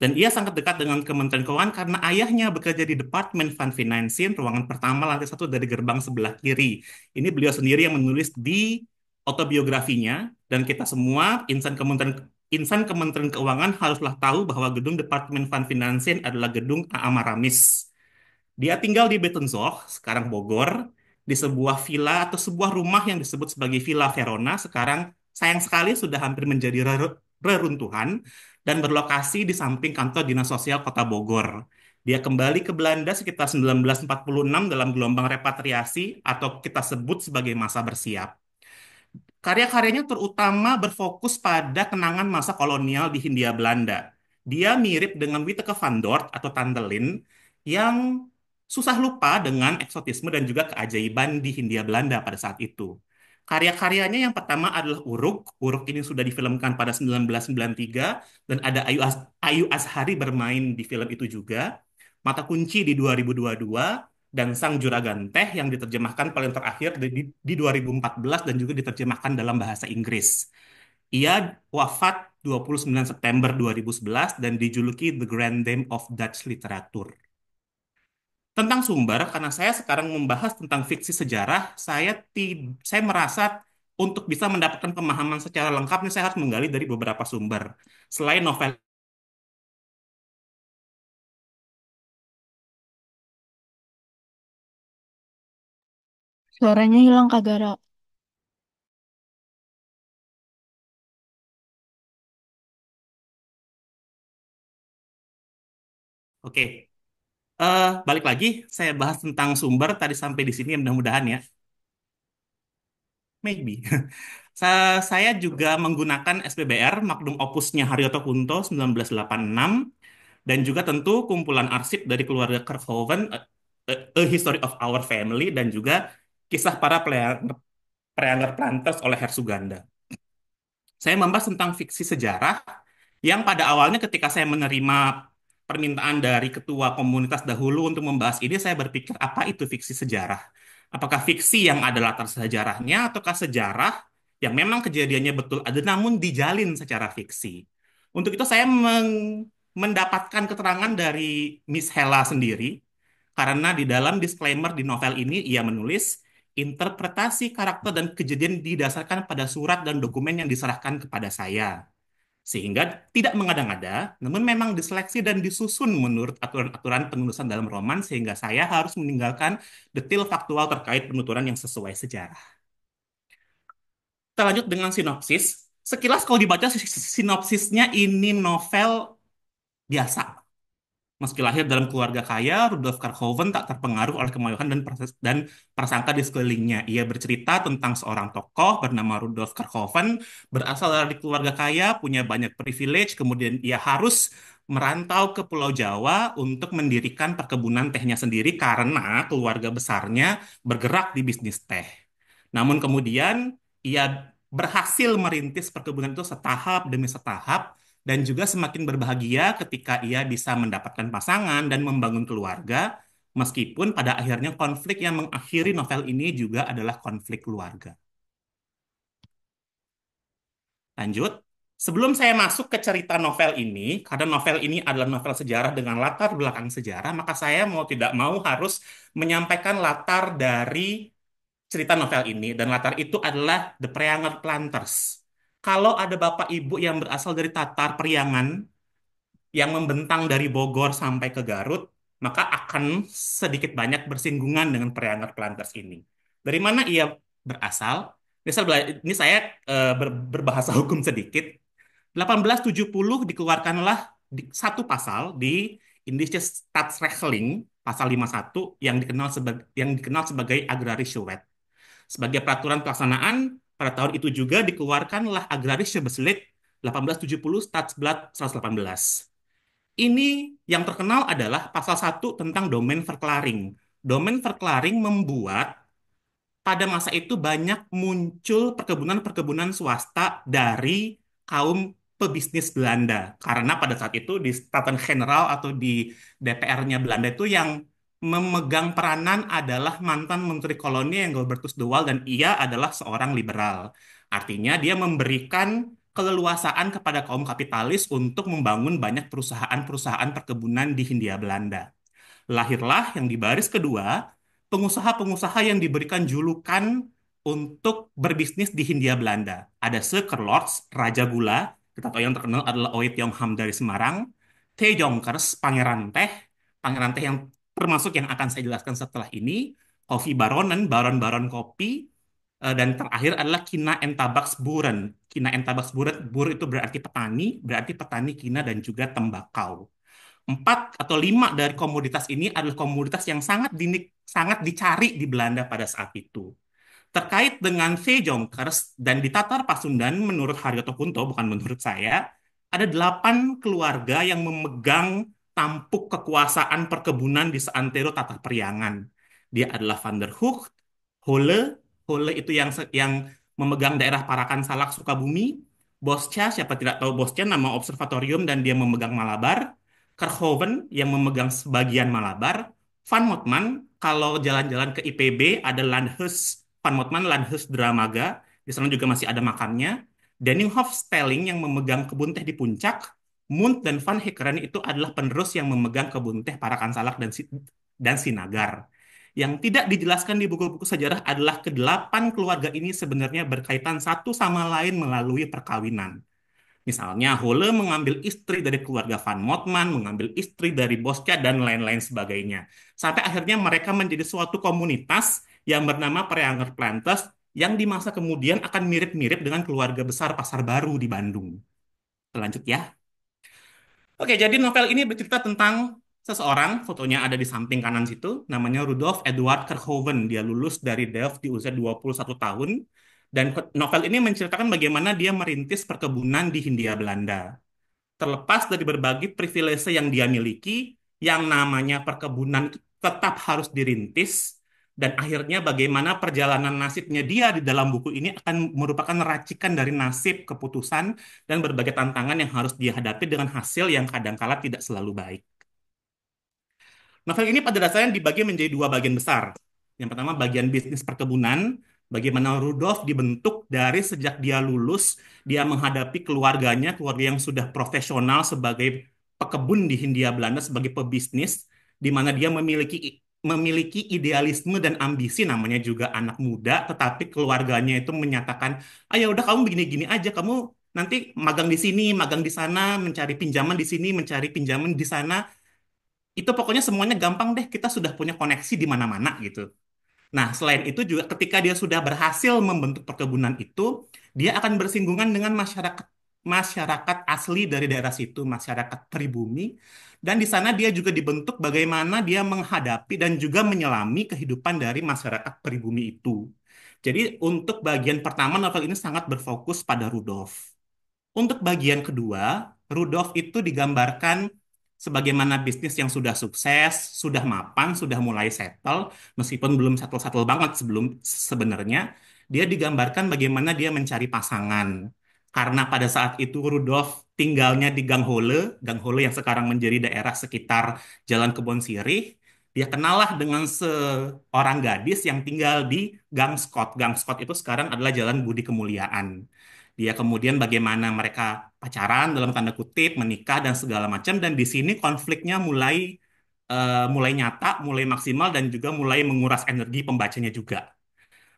dan ia sangat dekat dengan Kementerian Keuangan karena ayahnya bekerja di Departemen Fund Financing, ruangan pertama lantai satu dari gerbang sebelah kiri. Ini beliau sendiri yang menulis di autobiografinya, dan kita semua, insan Kementerian insan Kementerian Keuangan haruslah tahu bahwa gedung Departemen Van Finansen adalah gedung Amaramis. Dia tinggal di Bettenzoch, sekarang Bogor, di sebuah villa atau sebuah rumah yang disebut sebagai Villa Verona, sekarang sayang sekali sudah hampir menjadi reruntuhan dan berlokasi di samping kantor Dinas Sosial Kota Bogor. Dia kembali ke Belanda sekitar 1946 dalam gelombang repatriasi atau kita sebut sebagai masa bersiap. Karya-karyanya terutama berfokus pada kenangan masa kolonial di Hindia Belanda. Dia mirip dengan Witteke van Dort atau Tandelin yang susah lupa dengan eksotisme dan juga keajaiban di Hindia Belanda pada saat itu. Karya-karyanya yang pertama adalah Uruk. Uruk ini sudah difilmkan pada 1993 dan ada Ayu, As Ayu Ashari bermain di film itu juga. Mata Kunci di 2022 dan Sang Juragan Teh yang diterjemahkan paling terakhir di, di 2014 dan juga diterjemahkan dalam bahasa Inggris. Ia wafat 29 September 2011 dan dijuluki The Grand Dame of Dutch Literature. Tentang sumber, karena saya sekarang membahas tentang fiksi sejarah, saya ti saya merasa untuk bisa mendapatkan pemahaman secara lengkap, ini saya harus menggali dari beberapa sumber. Selain novel Suaranya hilang Kak Gara. Oke, uh, balik lagi. Saya bahas tentang sumber tadi sampai di sini mudah-mudahan ya. Maybe. Sa- Saya juga menggunakan SPBR Magnum Opusnya Haryoto Kunto 1986 dan juga tentu kumpulan arsip dari keluarga Kerkhoven, A- eh, A History of Our Family dan juga kisah para preanger planters oleh Hersuganda. Saya membahas tentang fiksi sejarah yang pada awalnya ketika saya menerima permintaan dari ketua komunitas dahulu untuk membahas ini, saya berpikir apa itu fiksi sejarah? Apakah fiksi yang ada latar sejarahnya ataukah sejarah yang memang kejadiannya betul ada namun dijalin secara fiksi? Untuk itu saya mendapatkan keterangan dari Miss Hela sendiri karena di dalam disclaimer di novel ini ia menulis interpretasi karakter dan kejadian didasarkan pada surat dan dokumen yang diserahkan kepada saya. Sehingga tidak mengada-ngada, namun memang diseleksi dan disusun menurut aturan-aturan penulisan dalam roman sehingga saya harus meninggalkan detail faktual terkait penuturan yang sesuai sejarah. Terlanjut dengan sinopsis. Sekilas kalau dibaca sinopsisnya ini novel biasa Meski lahir dalam keluarga kaya, Rudolf Karhoven tak terpengaruh oleh kemayuhan dan proses dan prasangka di sekelilingnya. Ia bercerita tentang seorang tokoh bernama Rudolf Karhoven, berasal dari keluarga kaya, punya banyak privilege, kemudian ia harus merantau ke Pulau Jawa untuk mendirikan perkebunan tehnya sendiri karena keluarga besarnya bergerak di bisnis teh. Namun kemudian ia berhasil merintis perkebunan itu setahap demi setahap dan juga semakin berbahagia ketika ia bisa mendapatkan pasangan dan membangun keluarga, meskipun pada akhirnya konflik yang mengakhiri novel ini juga adalah konflik keluarga. Lanjut. Sebelum saya masuk ke cerita novel ini, karena novel ini adalah novel sejarah dengan latar belakang sejarah, maka saya mau tidak mau harus menyampaikan latar dari cerita novel ini. Dan latar itu adalah The Preanger Planters kalau ada bapak ibu yang berasal dari Tatar Priangan yang membentang dari Bogor sampai ke Garut, maka akan sedikit banyak bersinggungan dengan priangan Planters ini. Dari mana ia berasal? Ini saya, ini saya eh, ber, berbahasa hukum sedikit. 1870 dikeluarkanlah satu pasal di Indische Staatsrechtling pasal 51 yang dikenal sebagai yang dikenal sebagai agraris Sebagai peraturan pelaksanaan pada tahun itu juga dikeluarkanlah Agraris Schriftbeslit 1870 Staatsblatt 118. Ini yang terkenal adalah pasal 1 tentang domain verklaring. Domain verklaring membuat pada masa itu banyak muncul perkebunan-perkebunan swasta dari kaum pebisnis Belanda. Karena pada saat itu di Staten General atau di DPR-nya Belanda itu yang memegang peranan adalah mantan Menteri kolonial yang Gilbertus Dual dan ia adalah seorang liberal. Artinya dia memberikan keleluasaan kepada kaum kapitalis untuk membangun banyak perusahaan-perusahaan perkebunan di Hindia Belanda. Lahirlah yang di baris kedua, pengusaha-pengusaha yang diberikan julukan untuk berbisnis di Hindia Belanda. Ada Sir Raja Gula, kita tahu yang terkenal adalah Yong Ham dari Semarang, Tejongkers Jongkers, Pangeran Teh, Pangeran Teh yang termasuk yang akan saya jelaskan setelah ini, kopi baronan Baron-Baron Kopi, eh, dan terakhir adalah Kina and buren. Kina and buren, bur itu berarti petani, berarti petani kina dan juga tembakau. Empat atau lima dari komoditas ini adalah komoditas yang sangat dinik, sangat dicari di Belanda pada saat itu. Terkait dengan Sejongkers dan di Tatar Pasundan, menurut Haryoto Kunto, bukan menurut saya, ada delapan keluarga yang memegang tampuk kekuasaan perkebunan di seantero tata periangan. Dia adalah Van der Hoek, Hole, Hole itu yang yang memegang daerah Parakan Salak Sukabumi, Boscha siapa tidak tahu Boscha nama observatorium dan dia memegang Malabar, Kerhoven yang memegang sebagian Malabar, Van Motman kalau jalan-jalan ke IPB ada Landhus Van Motman Landhus Dramaga, di sana juga masih ada makannya, Danny Hofstelling yang memegang kebun teh di puncak, Munt dan Van Hekeren itu adalah penerus yang memegang kebun teh para kansalak dan, dan sinagar. Yang tidak dijelaskan di buku-buku sejarah adalah kedelapan keluarga ini sebenarnya berkaitan satu sama lain melalui perkawinan. Misalnya Hole mengambil istri dari keluarga Van Motman, mengambil istri dari Bosca dan lain-lain sebagainya. Sampai akhirnya mereka menjadi suatu komunitas yang bernama Preanger Planters yang di masa kemudian akan mirip-mirip dengan keluarga besar Pasar Baru di Bandung. Lanjut ya. Oke, jadi novel ini bercerita tentang seseorang, fotonya ada di samping kanan situ, namanya Rudolf Edward Kerhoven. Dia lulus dari Delft di usia 21 tahun. Dan novel ini menceritakan bagaimana dia merintis perkebunan di Hindia Belanda. Terlepas dari berbagai privilege yang dia miliki, yang namanya perkebunan tetap harus dirintis dan akhirnya bagaimana perjalanan nasibnya dia di dalam buku ini akan merupakan racikan dari nasib, keputusan, dan berbagai tantangan yang harus dia hadapi dengan hasil yang kadangkala tidak selalu baik. Novel ini pada dasarnya dibagi menjadi dua bagian besar. Yang pertama bagian bisnis perkebunan, bagaimana Rudolf dibentuk dari sejak dia lulus, dia menghadapi keluarganya, keluarga yang sudah profesional sebagai pekebun di Hindia Belanda sebagai pebisnis, di mana dia memiliki memiliki idealisme dan ambisi namanya juga anak muda tetapi keluarganya itu menyatakan ayo ah, ya udah kamu begini-gini aja kamu nanti magang di sini magang di sana mencari pinjaman di sini mencari pinjaman di sana itu pokoknya semuanya gampang deh kita sudah punya koneksi di mana-mana gitu nah selain itu juga ketika dia sudah berhasil membentuk perkebunan itu dia akan bersinggungan dengan masyarakat masyarakat asli dari daerah situ, masyarakat pribumi. Dan di sana dia juga dibentuk bagaimana dia menghadapi dan juga menyelami kehidupan dari masyarakat pribumi itu. Jadi untuk bagian pertama novel ini sangat berfokus pada Rudolf. Untuk bagian kedua, Rudolf itu digambarkan sebagaimana bisnis yang sudah sukses, sudah mapan, sudah mulai settle, meskipun belum settle-settle banget sebelum sebenarnya, dia digambarkan bagaimana dia mencari pasangan karena pada saat itu Rudolf tinggalnya di Gang Hole, Gang Hole yang sekarang menjadi daerah sekitar Jalan Kebon Sirih, dia kenallah dengan seorang gadis yang tinggal di Gang Scott. Gang Scott itu sekarang adalah Jalan Budi Kemuliaan. Dia kemudian bagaimana mereka pacaran dalam tanda kutip, menikah dan segala macam dan di sini konfliknya mulai uh, mulai nyata, mulai maksimal dan juga mulai menguras energi pembacanya juga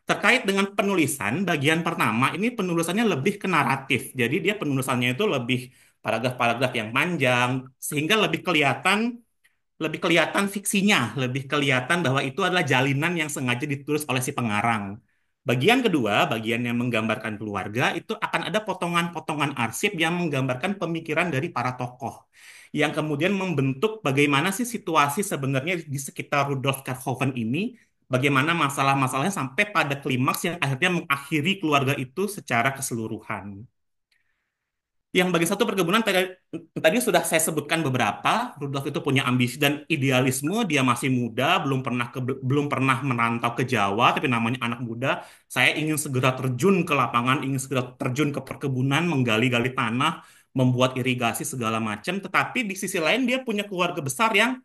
Terkait dengan penulisan, bagian pertama ini penulisannya lebih ke naratif. Jadi dia penulisannya itu lebih paragraf-paragraf yang panjang sehingga lebih kelihatan lebih kelihatan fiksinya, lebih kelihatan bahwa itu adalah jalinan yang sengaja ditulis oleh si pengarang. Bagian kedua, bagian yang menggambarkan keluarga, itu akan ada potongan-potongan arsip yang menggambarkan pemikiran dari para tokoh, yang kemudian membentuk bagaimana sih situasi sebenarnya di sekitar Rudolf Karhoven ini bagaimana masalah-masalahnya sampai pada klimaks yang akhirnya mengakhiri keluarga itu secara keseluruhan. Yang bagi satu perkebunan tadi, tadi sudah saya sebutkan beberapa, Rudolf itu punya ambisi dan idealisme, dia masih muda, belum pernah ke, belum pernah merantau ke Jawa, tapi namanya anak muda, saya ingin segera terjun ke lapangan, ingin segera terjun ke perkebunan, menggali-gali tanah, membuat irigasi segala macam, tetapi di sisi lain dia punya keluarga besar yang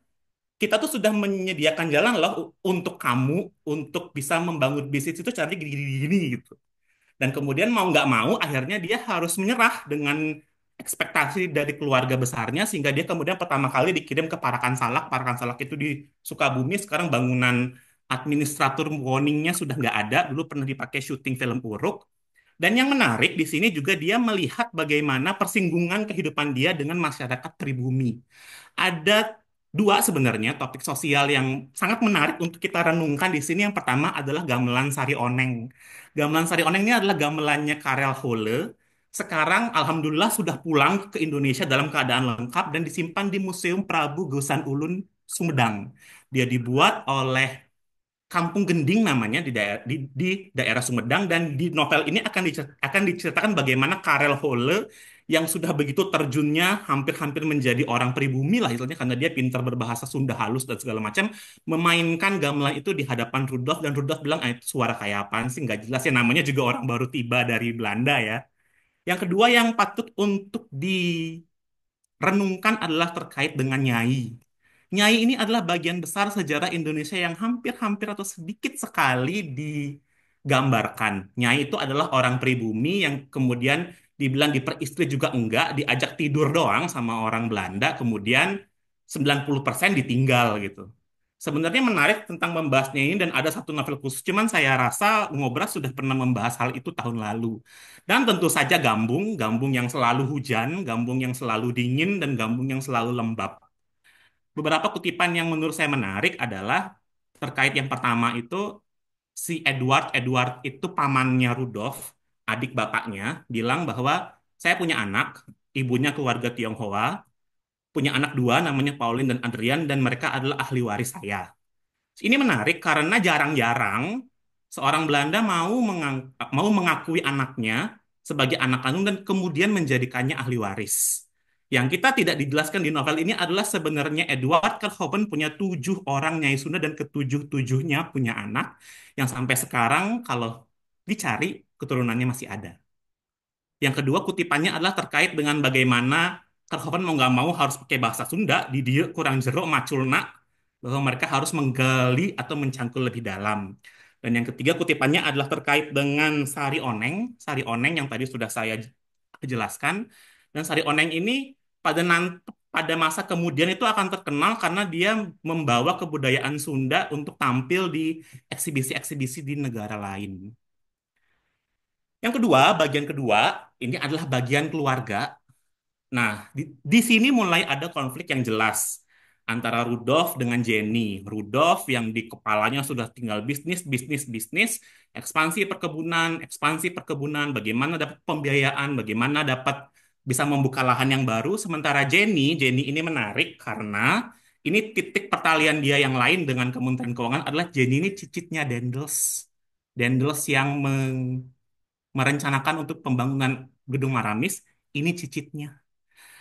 kita tuh sudah menyediakan jalan loh untuk kamu untuk bisa membangun bisnis itu caranya gini-gini gitu. Dan kemudian mau nggak mau akhirnya dia harus menyerah dengan ekspektasi dari keluarga besarnya sehingga dia kemudian pertama kali dikirim ke Parakan Salak. Parakan Salak itu di Sukabumi sekarang bangunan administrator warningnya sudah nggak ada. Dulu pernah dipakai syuting film Uruk. Dan yang menarik di sini juga dia melihat bagaimana persinggungan kehidupan dia dengan masyarakat pribumi. Ada dua sebenarnya topik sosial yang sangat menarik untuk kita renungkan di sini. Yang pertama adalah gamelan Sari Oneng. Gamelan Sari Oneng ini adalah gamelannya Karel Hole. Sekarang alhamdulillah sudah pulang ke Indonesia dalam keadaan lengkap dan disimpan di Museum Prabu Gusan Ulun Sumedang. Dia dibuat oleh Kampung Gending namanya di daerah, di, di daerah Sumedang dan di novel ini akan dicer, akan diceritakan bagaimana Karel Hole yang sudah begitu terjunnya hampir-hampir menjadi orang pribumi lah istilahnya karena dia pintar berbahasa Sunda halus dan segala macam memainkan gamelan itu di hadapan Rudolf dan Rudolf bilang ah, suara kayak apa sih nggak jelas ya namanya juga orang baru tiba dari Belanda ya yang kedua yang patut untuk direnungkan adalah terkait dengan Nyai Nyai ini adalah bagian besar sejarah Indonesia yang hampir-hampir atau sedikit sekali digambarkan. Nyai itu adalah orang pribumi yang kemudian dibilang diperistri juga enggak, diajak tidur doang sama orang Belanda, kemudian 90% ditinggal gitu. Sebenarnya menarik tentang membahasnya ini dan ada satu novel khusus, cuman saya rasa Ngobras sudah pernah membahas hal itu tahun lalu. Dan tentu saja gambung, gambung yang selalu hujan, gambung yang selalu dingin, dan gambung yang selalu lembab. Beberapa kutipan yang menurut saya menarik adalah terkait yang pertama itu si Edward, Edward itu pamannya Rudolf, adik bapaknya bilang bahwa saya punya anak, ibunya keluarga Tionghoa, punya anak dua namanya Pauline dan Adrian dan mereka adalah ahli waris saya. Ini menarik karena jarang-jarang seorang Belanda mau mau mengakui anaknya sebagai anak kandung dan kemudian menjadikannya ahli waris. Yang kita tidak dijelaskan di novel ini adalah sebenarnya Edward Kerhoven punya tujuh orang Nyai Sunda dan ketujuh-tujuhnya punya anak yang sampai sekarang kalau dicari keturunannya masih ada. Yang kedua kutipannya adalah terkait dengan bagaimana Terhoven mau nggak mau harus pakai bahasa Sunda, di dia kurang jeruk maculna, bahwa mereka harus menggali atau mencangkul lebih dalam. Dan yang ketiga kutipannya adalah terkait dengan Sari Oneng, Sari Oneng yang tadi sudah saya jelaskan. Dan Sari Oneng ini pada nanti, pada masa kemudian itu akan terkenal karena dia membawa kebudayaan Sunda untuk tampil di eksibisi-eksibisi di negara lain. Yang kedua, bagian kedua ini adalah bagian keluarga. Nah, di, di sini mulai ada konflik yang jelas antara Rudolf dengan Jenny. Rudolf yang di kepalanya sudah tinggal bisnis, bisnis, bisnis, ekspansi perkebunan, ekspansi perkebunan, bagaimana dapat pembiayaan, bagaimana dapat bisa membuka lahan yang baru. Sementara Jenny, Jenny ini menarik karena ini titik pertalian dia yang lain dengan Kementerian Keuangan adalah Jenny ini cicitnya Dendels. Dendels yang meng merencanakan untuk pembangunan gedung Maramis, ini cicitnya.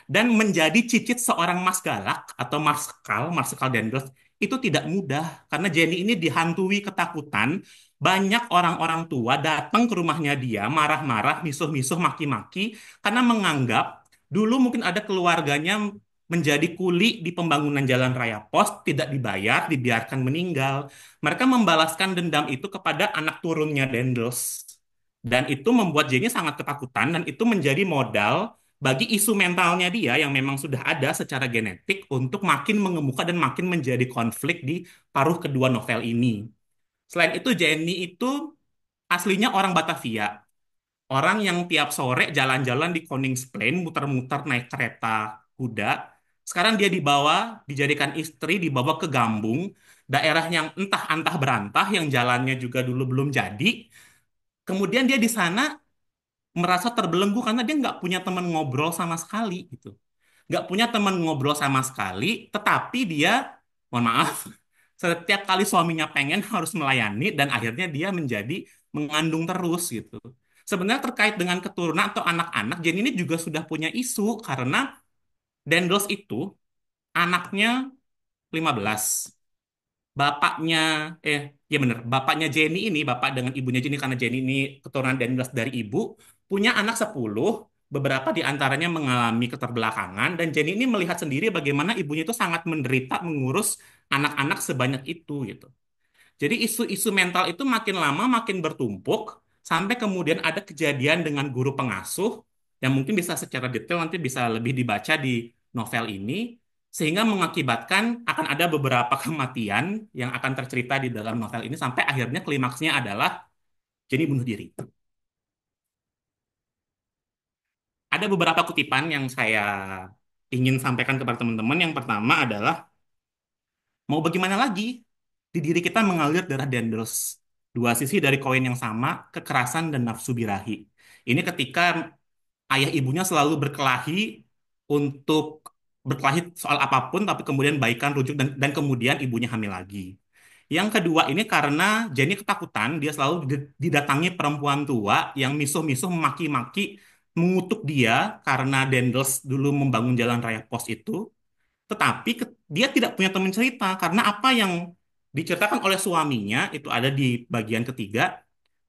Dan menjadi cicit seorang mas galak atau marskal, marskal Dendels, itu tidak mudah. Karena Jenny ini dihantui ketakutan. Banyak orang-orang tua datang ke rumahnya dia, marah-marah, misuh-misuh, maki-maki. Karena menganggap dulu mungkin ada keluarganya menjadi kuli di pembangunan jalan raya pos, tidak dibayar, dibiarkan meninggal. Mereka membalaskan dendam itu kepada anak turunnya Dendels dan itu membuat Jenny sangat ketakutan dan itu menjadi modal bagi isu mentalnya dia yang memang sudah ada secara genetik untuk makin mengemuka dan makin menjadi konflik di paruh kedua novel ini. Selain itu Jenny itu aslinya orang Batavia. Orang yang tiap sore jalan-jalan di Koningsplein muter-muter naik kereta kuda. Sekarang dia dibawa, dijadikan istri, dibawa ke Gambung, daerah yang entah-antah berantah, yang jalannya juga dulu belum jadi, kemudian dia di sana merasa terbelenggu karena dia nggak punya teman ngobrol sama sekali gitu nggak punya teman ngobrol sama sekali tetapi dia mohon maaf setiap kali suaminya pengen harus melayani dan akhirnya dia menjadi mengandung terus gitu sebenarnya terkait dengan keturunan atau anak-anak Jenny ini juga sudah punya isu karena Dendros itu anaknya 15 bapaknya eh ya bener bapaknya Jenny ini bapak dengan ibunya Jenny karena Jenny ini keturunan dan dari ibu punya anak sepuluh, beberapa diantaranya mengalami keterbelakangan dan Jenny ini melihat sendiri bagaimana ibunya itu sangat menderita mengurus anak-anak sebanyak itu gitu. Jadi isu-isu mental itu makin lama makin bertumpuk sampai kemudian ada kejadian dengan guru pengasuh yang mungkin bisa secara detail nanti bisa lebih dibaca di novel ini sehingga mengakibatkan akan ada beberapa kematian yang akan tercerita di dalam novel ini sampai akhirnya klimaksnya adalah Jenny bunuh diri. Ada beberapa kutipan yang saya ingin sampaikan kepada teman-teman. Yang pertama adalah mau bagaimana lagi di diri kita mengalir darah dendros. Dua sisi dari koin yang sama, kekerasan dan nafsu birahi. Ini ketika ayah ibunya selalu berkelahi untuk berkelahi soal apapun tapi kemudian baikan rujuk dan, dan kemudian ibunya hamil lagi. Yang kedua ini karena Jenny ketakutan dia selalu didatangi perempuan tua yang misuh-misuh memaki-maki mengutuk dia karena Dendels dulu membangun jalan raya pos itu. Tetapi ke, dia tidak punya teman cerita karena apa yang diceritakan oleh suaminya itu ada di bagian ketiga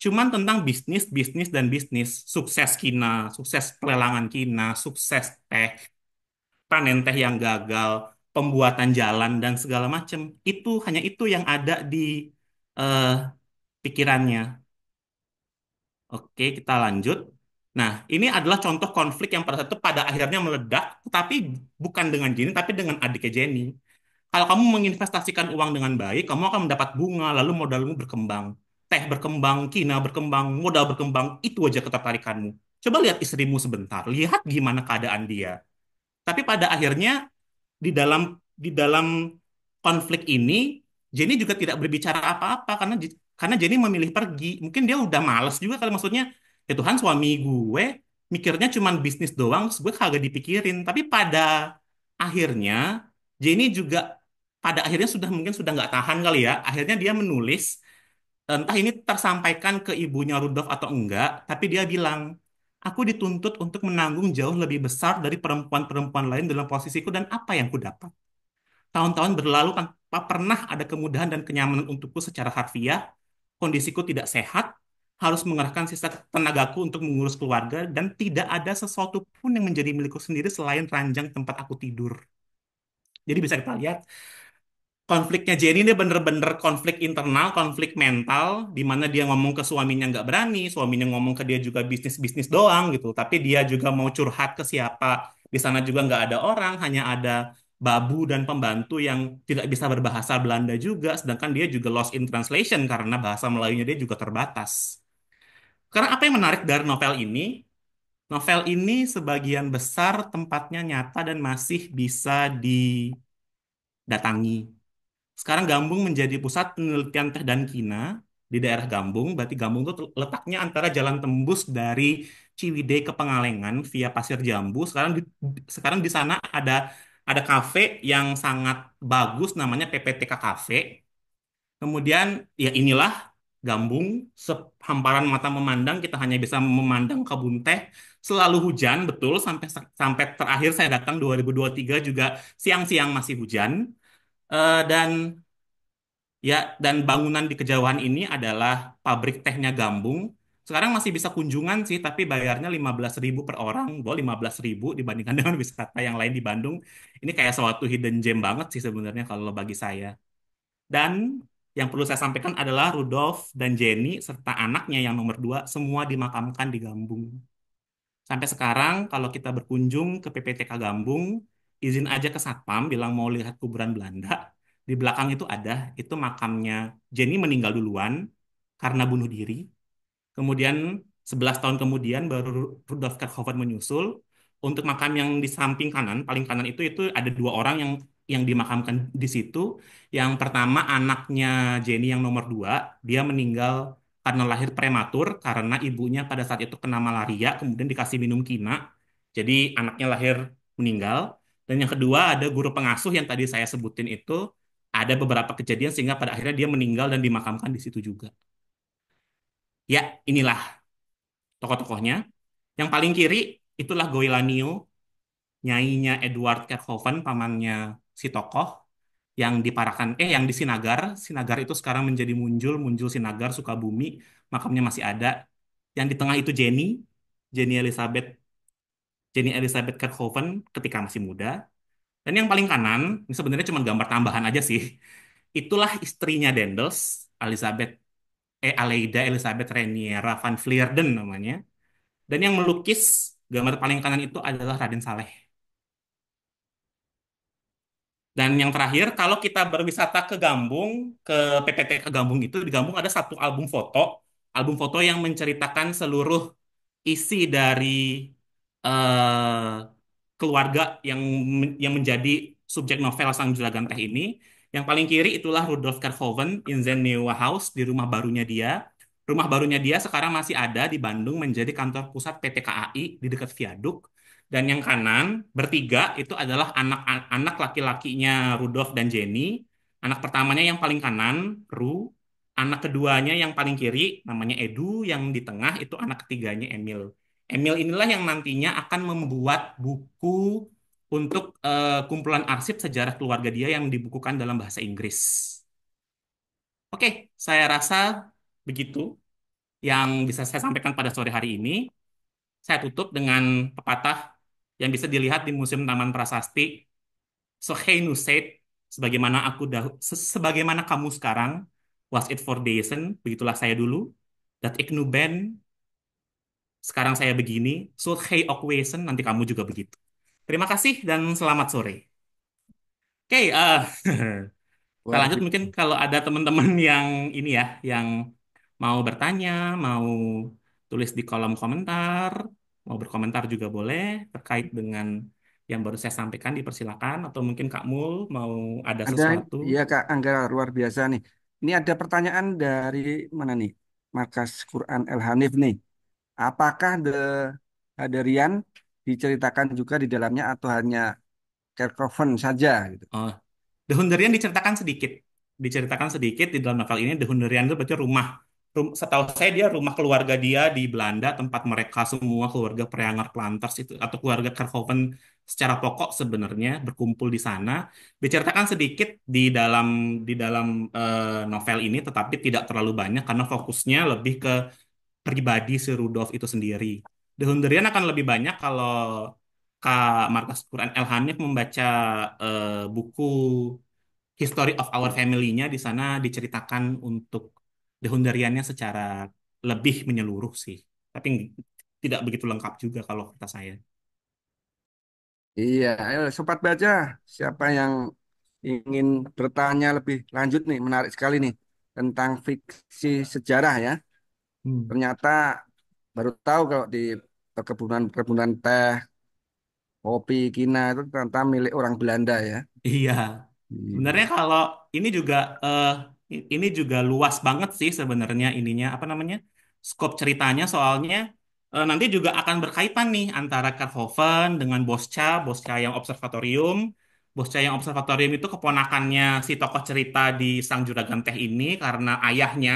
cuman tentang bisnis, bisnis, dan bisnis. Sukses Kina, sukses pelelangan Kina, sukses teh, panen teh yang gagal, pembuatan jalan dan segala macam. Itu hanya itu yang ada di uh, pikirannya. Oke, kita lanjut. Nah, ini adalah contoh konflik yang pada saat itu pada akhirnya meledak, tapi bukan dengan Jenny, tapi dengan adiknya Jenny. Kalau kamu menginvestasikan uang dengan baik, kamu akan mendapat bunga, lalu modalmu berkembang. Teh berkembang, kina berkembang, modal berkembang, itu aja ketertarikanmu. Coba lihat istrimu sebentar, lihat gimana keadaan dia. Tapi pada akhirnya di dalam di dalam konflik ini Jenny juga tidak berbicara apa-apa karena karena Jenny memilih pergi. Mungkin dia udah males juga kalau maksudnya ya Tuhan suami gue mikirnya cuma bisnis doang, terus gue kagak dipikirin. Tapi pada akhirnya Jenny juga pada akhirnya sudah mungkin sudah nggak tahan kali ya. Akhirnya dia menulis entah ini tersampaikan ke ibunya Rudolf atau enggak, tapi dia bilang aku dituntut untuk menanggung jauh lebih besar dari perempuan-perempuan lain dalam posisiku dan apa yang ku dapat. Tahun-tahun berlalu tanpa pernah ada kemudahan dan kenyamanan untukku secara harfiah, kondisiku tidak sehat, harus mengerahkan sisa tenagaku untuk mengurus keluarga, dan tidak ada sesuatu pun yang menjadi milikku sendiri selain ranjang tempat aku tidur. Jadi bisa kita lihat, konfliknya Jenny ini bener-bener konflik internal, konflik mental, di mana dia ngomong ke suaminya nggak berani, suaminya ngomong ke dia juga bisnis-bisnis doang gitu, tapi dia juga mau curhat ke siapa, di sana juga nggak ada orang, hanya ada babu dan pembantu yang tidak bisa berbahasa Belanda juga, sedangkan dia juga lost in translation karena bahasa Melayunya dia juga terbatas. Karena apa yang menarik dari novel ini, novel ini sebagian besar tempatnya nyata dan masih bisa didatangi sekarang Gambung menjadi pusat penelitian teh dan kina di daerah Gambung. Berarti Gambung itu letaknya antara jalan tembus dari Ciwidey ke Pengalengan via Pasir Jambu. Sekarang di, sekarang di sana ada ada kafe yang sangat bagus namanya PPTK Cafe. Kemudian ya inilah Gambung, hamparan mata memandang, kita hanya bisa memandang kebun teh, selalu hujan, betul, sampai sampai terakhir saya datang 2023 juga siang-siang masih hujan. Uh, dan ya dan bangunan di kejauhan ini adalah pabrik tehnya Gambung. Sekarang masih bisa kunjungan sih, tapi bayarnya ribu per orang. belas ribu dibandingkan dengan wisata yang lain di Bandung. Ini kayak suatu hidden gem banget sih sebenarnya kalau bagi saya. Dan yang perlu saya sampaikan adalah Rudolf dan Jenny serta anaknya yang nomor dua semua dimakamkan di Gambung. Sampai sekarang kalau kita berkunjung ke PPTK Gambung, izin aja ke satpam bilang mau lihat kuburan Belanda di belakang itu ada itu makamnya Jenny meninggal duluan karena bunuh diri kemudian 11 tahun kemudian baru Rudolf Kerkhoven menyusul untuk makam yang di samping kanan paling kanan itu itu ada dua orang yang yang dimakamkan di situ yang pertama anaknya Jenny yang nomor dua dia meninggal karena lahir prematur karena ibunya pada saat itu kena malaria kemudian dikasih minum kina jadi anaknya lahir meninggal dan yang kedua ada guru pengasuh yang tadi saya sebutin itu ada beberapa kejadian sehingga pada akhirnya dia meninggal dan dimakamkan di situ juga. Ya, inilah tokoh-tokohnya. Yang paling kiri itulah Goilanio, nyainya Edward Kerkhoven, pamannya si tokoh yang diparakan eh yang di Sinagar, Sinagar itu sekarang menjadi muncul, muncul Sinagar Sukabumi, makamnya masih ada. Yang di tengah itu Jenny, Jenny Elizabeth Jenny Elizabeth Kirkhoven ketika masih muda. Dan yang paling kanan, ini sebenarnya cuma gambar tambahan aja sih. Itulah istrinya Dendels, Elizabeth eh, Aleida Elizabeth Reniera van Vlierden namanya. Dan yang melukis gambar paling kanan itu adalah Raden Saleh. Dan yang terakhir, kalau kita berwisata ke Gambung, ke PPT ke Gambung itu, di Gambung ada satu album foto, album foto yang menceritakan seluruh isi dari uh, keluarga yang yang menjadi subjek novel Sang Juragan Teh ini. Yang paling kiri itulah Rudolf Kerhoven in the New House di rumah barunya dia. Rumah barunya dia sekarang masih ada di Bandung menjadi kantor pusat PT KAI di dekat Viaduk. Dan yang kanan bertiga itu adalah anak-anak laki-lakinya Rudolf dan Jenny. Anak pertamanya yang paling kanan, Ru. Anak keduanya yang paling kiri namanya Edu, yang di tengah itu anak ketiganya Emil. Emil inilah yang nantinya akan membuat buku untuk uh, kumpulan arsip sejarah keluarga dia yang dibukukan dalam bahasa Inggris. Oke, saya rasa begitu yang bisa saya sampaikan pada sore hari ini. Saya tutup dengan pepatah yang bisa dilihat di Museum Taman Prasasti. Soheinu said, sebagaimana aku dah, se sebagaimana kamu sekarang, was it for daysen, begitulah saya dulu, that ignu ben sekarang saya begini, so hey Okwesen, nanti kamu juga begitu. Terima kasih dan selamat sore. Oke, okay, uh, eh, kita lanjut gitu. mungkin kalau ada teman-teman yang ini ya, yang mau bertanya, mau tulis di kolom komentar, mau berkomentar juga boleh terkait dengan yang baru saya sampaikan dipersilakan atau mungkin Kak Mul mau ada, ada sesuatu. Iya Kak Angga luar biasa nih. Ini ada pertanyaan dari mana nih? Markas Quran El Hanif nih. Apakah The Hadarian diceritakan juga di dalamnya atau hanya Kerkoven saja gitu? Oh, The Hunderian diceritakan sedikit. Diceritakan sedikit di dalam novel ini The Hunderian itu berarti rumah. Rum, setahu saya dia rumah keluarga dia di Belanda tempat mereka semua keluarga Preanger Planters itu atau keluarga Kerkoven secara pokok sebenarnya berkumpul di sana. Diceritakan sedikit di dalam di dalam uh, novel ini tetapi tidak terlalu banyak karena fokusnya lebih ke pribadi si Rudolf itu sendiri. The Hunderian akan lebih banyak kalau Kak Markas Quran Hanif membaca uh, buku History of Our Family-nya di sana diceritakan untuk The Hunderiannya secara lebih menyeluruh sih. Tapi tidak begitu lengkap juga kalau kata saya. Iya, ayo sempat baca. Siapa yang ingin bertanya lebih lanjut nih, menarik sekali nih tentang fiksi sejarah ya. Hmm. Ternyata baru tahu kalau di perkebunan-perkebunan teh, kopi, kina itu ternyata milik orang Belanda ya. Iya. iya. Sebenarnya kalau ini juga uh, ini juga luas banget sih sebenarnya ininya apa namanya? skop ceritanya soalnya uh, nanti juga akan berkaitan nih antara Karhoven dengan Boscha, Boscha yang observatorium. Boscha yang observatorium itu keponakannya si tokoh cerita di Sang Juragan Teh ini karena ayahnya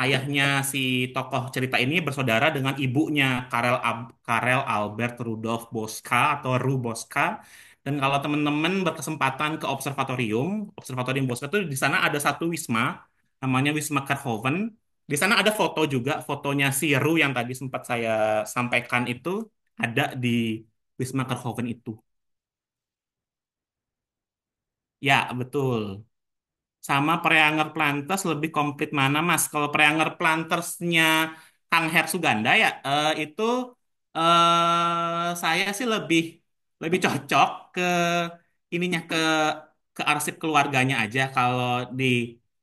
ayahnya si tokoh cerita ini bersaudara dengan ibunya Karel Ab Karel Albert Rudolf Boska atau Ru Boska. Dan kalau teman-teman berkesempatan ke observatorium, observatorium Boska itu di sana ada satu wisma namanya Wisma Kerhoven. Di sana ada foto juga, fotonya si Ru yang tadi sempat saya sampaikan itu ada di Wisma Kerhoven itu. Ya, betul sama Preanger Planters lebih komplit mana Mas? Kalau Preanger Plantersnya Kang Her Suganda ya eh, itu eh, saya sih lebih lebih cocok ke ininya ke ke arsip keluarganya aja kalau di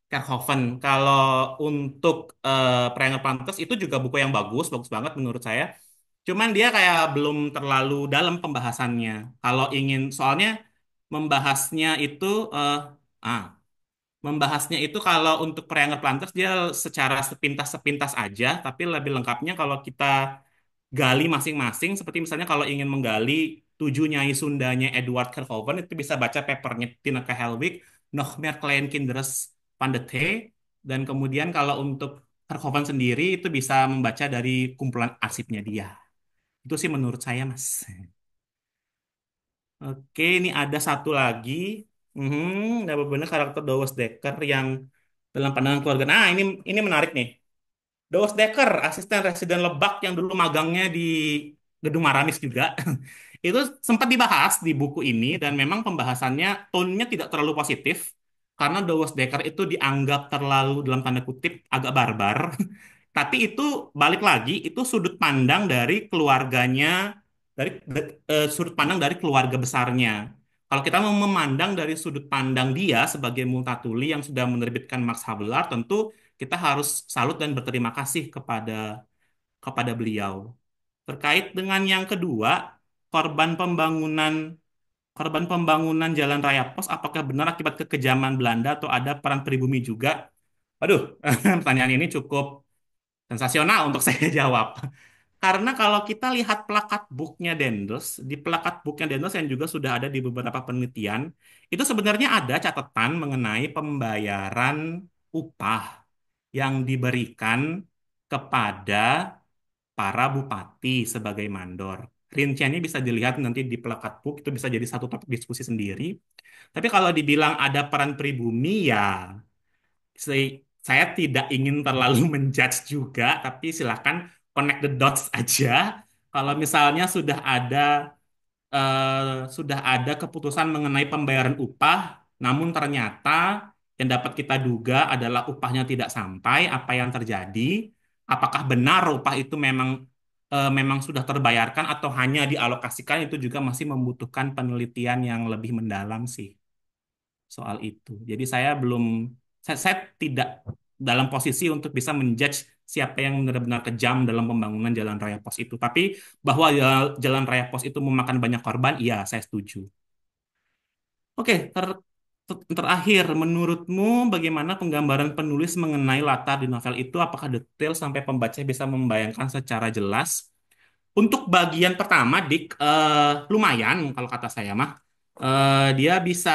Kerhoven. Kalau untuk uh, Preanger Planters itu juga buku yang bagus, bagus banget menurut saya. Cuman dia kayak belum terlalu dalam pembahasannya. Kalau ingin soalnya membahasnya itu eh, ah membahasnya itu kalau untuk perianger Planters dia secara sepintas-sepintas aja, tapi lebih lengkapnya kalau kita gali masing-masing, seperti misalnya kalau ingin menggali tujuh nyai Sundanya Edward Kerkhoven, itu bisa baca papernya Tineke Helwig, Nog van de Pandete, dan kemudian kalau untuk Kerkhoven sendiri itu bisa membaca dari kumpulan arsipnya dia. Itu sih menurut saya, Mas. Oke, ini ada satu lagi hmm, dapat benar karakter Dawes Decker yang dalam pandangan keluarga. Nah, ini ini menarik nih. Dawes Decker, asisten residen Lebak yang dulu magangnya di Gedung Maramis juga. Itu sempat dibahas di buku ini dan memang pembahasannya tone-nya tidak terlalu positif karena Dawes Decker itu dianggap terlalu dalam tanda kutip agak barbar. Tapi itu balik lagi itu sudut pandang dari keluarganya dari uh, sudut pandang dari keluarga besarnya kalau kita mau memandang dari sudut pandang dia sebagai multatuli yang sudah menerbitkan Max Havelaar, tentu kita harus salut dan berterima kasih kepada kepada beliau. Terkait dengan yang kedua, korban pembangunan korban pembangunan Jalan Raya Pos apakah benar akibat kekejaman Belanda atau ada peran pribumi juga? Aduh, pertanyaan ini cukup sensasional untuk saya jawab. Karena kalau kita lihat plakat booknya Dendels, di plakat booknya Dendels yang juga sudah ada di beberapa penelitian, itu sebenarnya ada catatan mengenai pembayaran upah yang diberikan kepada para bupati sebagai mandor. Rinciannya bisa dilihat nanti di plakat buk itu bisa jadi satu topik diskusi sendiri. Tapi kalau dibilang ada peran pribumi, ya saya tidak ingin terlalu menjudge juga, tapi silakan connect the dots aja. Kalau misalnya sudah ada uh, sudah ada keputusan mengenai pembayaran upah, namun ternyata yang dapat kita duga adalah upahnya tidak sampai, apa yang terjadi? Apakah benar upah itu memang uh, memang sudah terbayarkan atau hanya dialokasikan itu juga masih membutuhkan penelitian yang lebih mendalam sih soal itu. Jadi saya belum saya, saya tidak dalam posisi untuk bisa menjudge siapa yang benar-benar kejam dalam pembangunan jalan raya pos itu. Tapi bahwa ya, jalan raya pos itu memakan banyak korban, iya saya setuju. Oke, ter terakhir, menurutmu bagaimana penggambaran penulis mengenai latar di novel itu? Apakah detail sampai pembaca bisa membayangkan secara jelas? Untuk bagian pertama, Dik, uh, lumayan kalau kata saya mah. Uh, dia bisa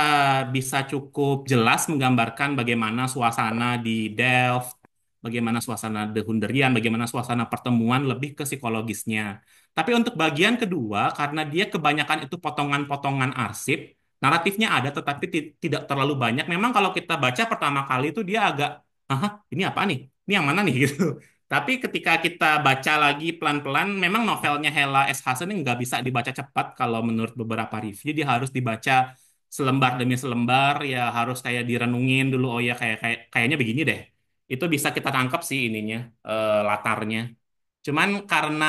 bisa cukup jelas menggambarkan bagaimana suasana di Delft, bagaimana suasana the dehunderian, bagaimana suasana pertemuan lebih ke psikologisnya. Tapi untuk bagian kedua, karena dia kebanyakan itu potongan-potongan arsip, naratifnya ada tetapi tidak terlalu banyak. Memang kalau kita baca pertama kali itu dia agak, Aha, ini apa nih? Ini yang mana nih? gitu. Tapi ketika kita baca lagi pelan-pelan, memang novelnya Hela S. Hasan ini nggak bisa dibaca cepat kalau menurut beberapa review. Dia harus dibaca selembar demi selembar, ya harus kayak direnungin dulu, oh ya kayak, kayak kayaknya begini deh itu bisa kita tangkap sih ininya eh, latarnya. Cuman karena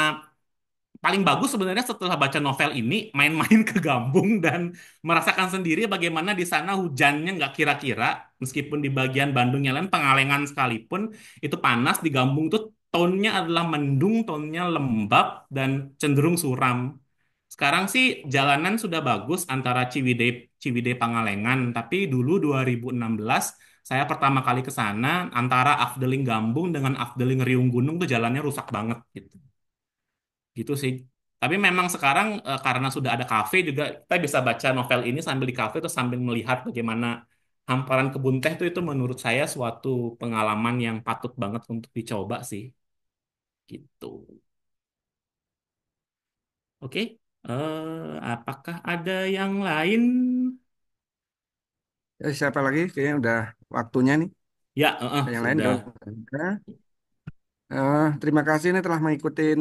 paling bagus sebenarnya setelah baca novel ini main-main ke Gambung dan merasakan sendiri bagaimana di sana hujannya nggak kira-kira meskipun di bagian Bandungnya lain Pengalengan sekalipun itu panas di Gambung tuh tonnya adalah mendung, tonnya lembab dan cenderung suram. Sekarang sih jalanan sudah bagus antara Ciwidey Ciwidey Pangalengan, tapi dulu 2016 saya pertama kali ke sana antara Afdeling Gambung dengan Afdeling Riung Gunung tuh jalannya rusak banget gitu. Gitu sih. Tapi memang sekarang eh, karena sudah ada kafe juga kita bisa baca novel ini sambil di kafe tuh sambil melihat bagaimana hamparan kebun teh tuh itu menurut saya suatu pengalaman yang patut banget untuk dicoba sih. Gitu. Oke, okay. uh, eh, apakah ada yang lain Ya, siapa lagi? Kayaknya udah waktunya nih. Ya, uh, Yang lain dong. Eh, terima kasih nih telah mengikuti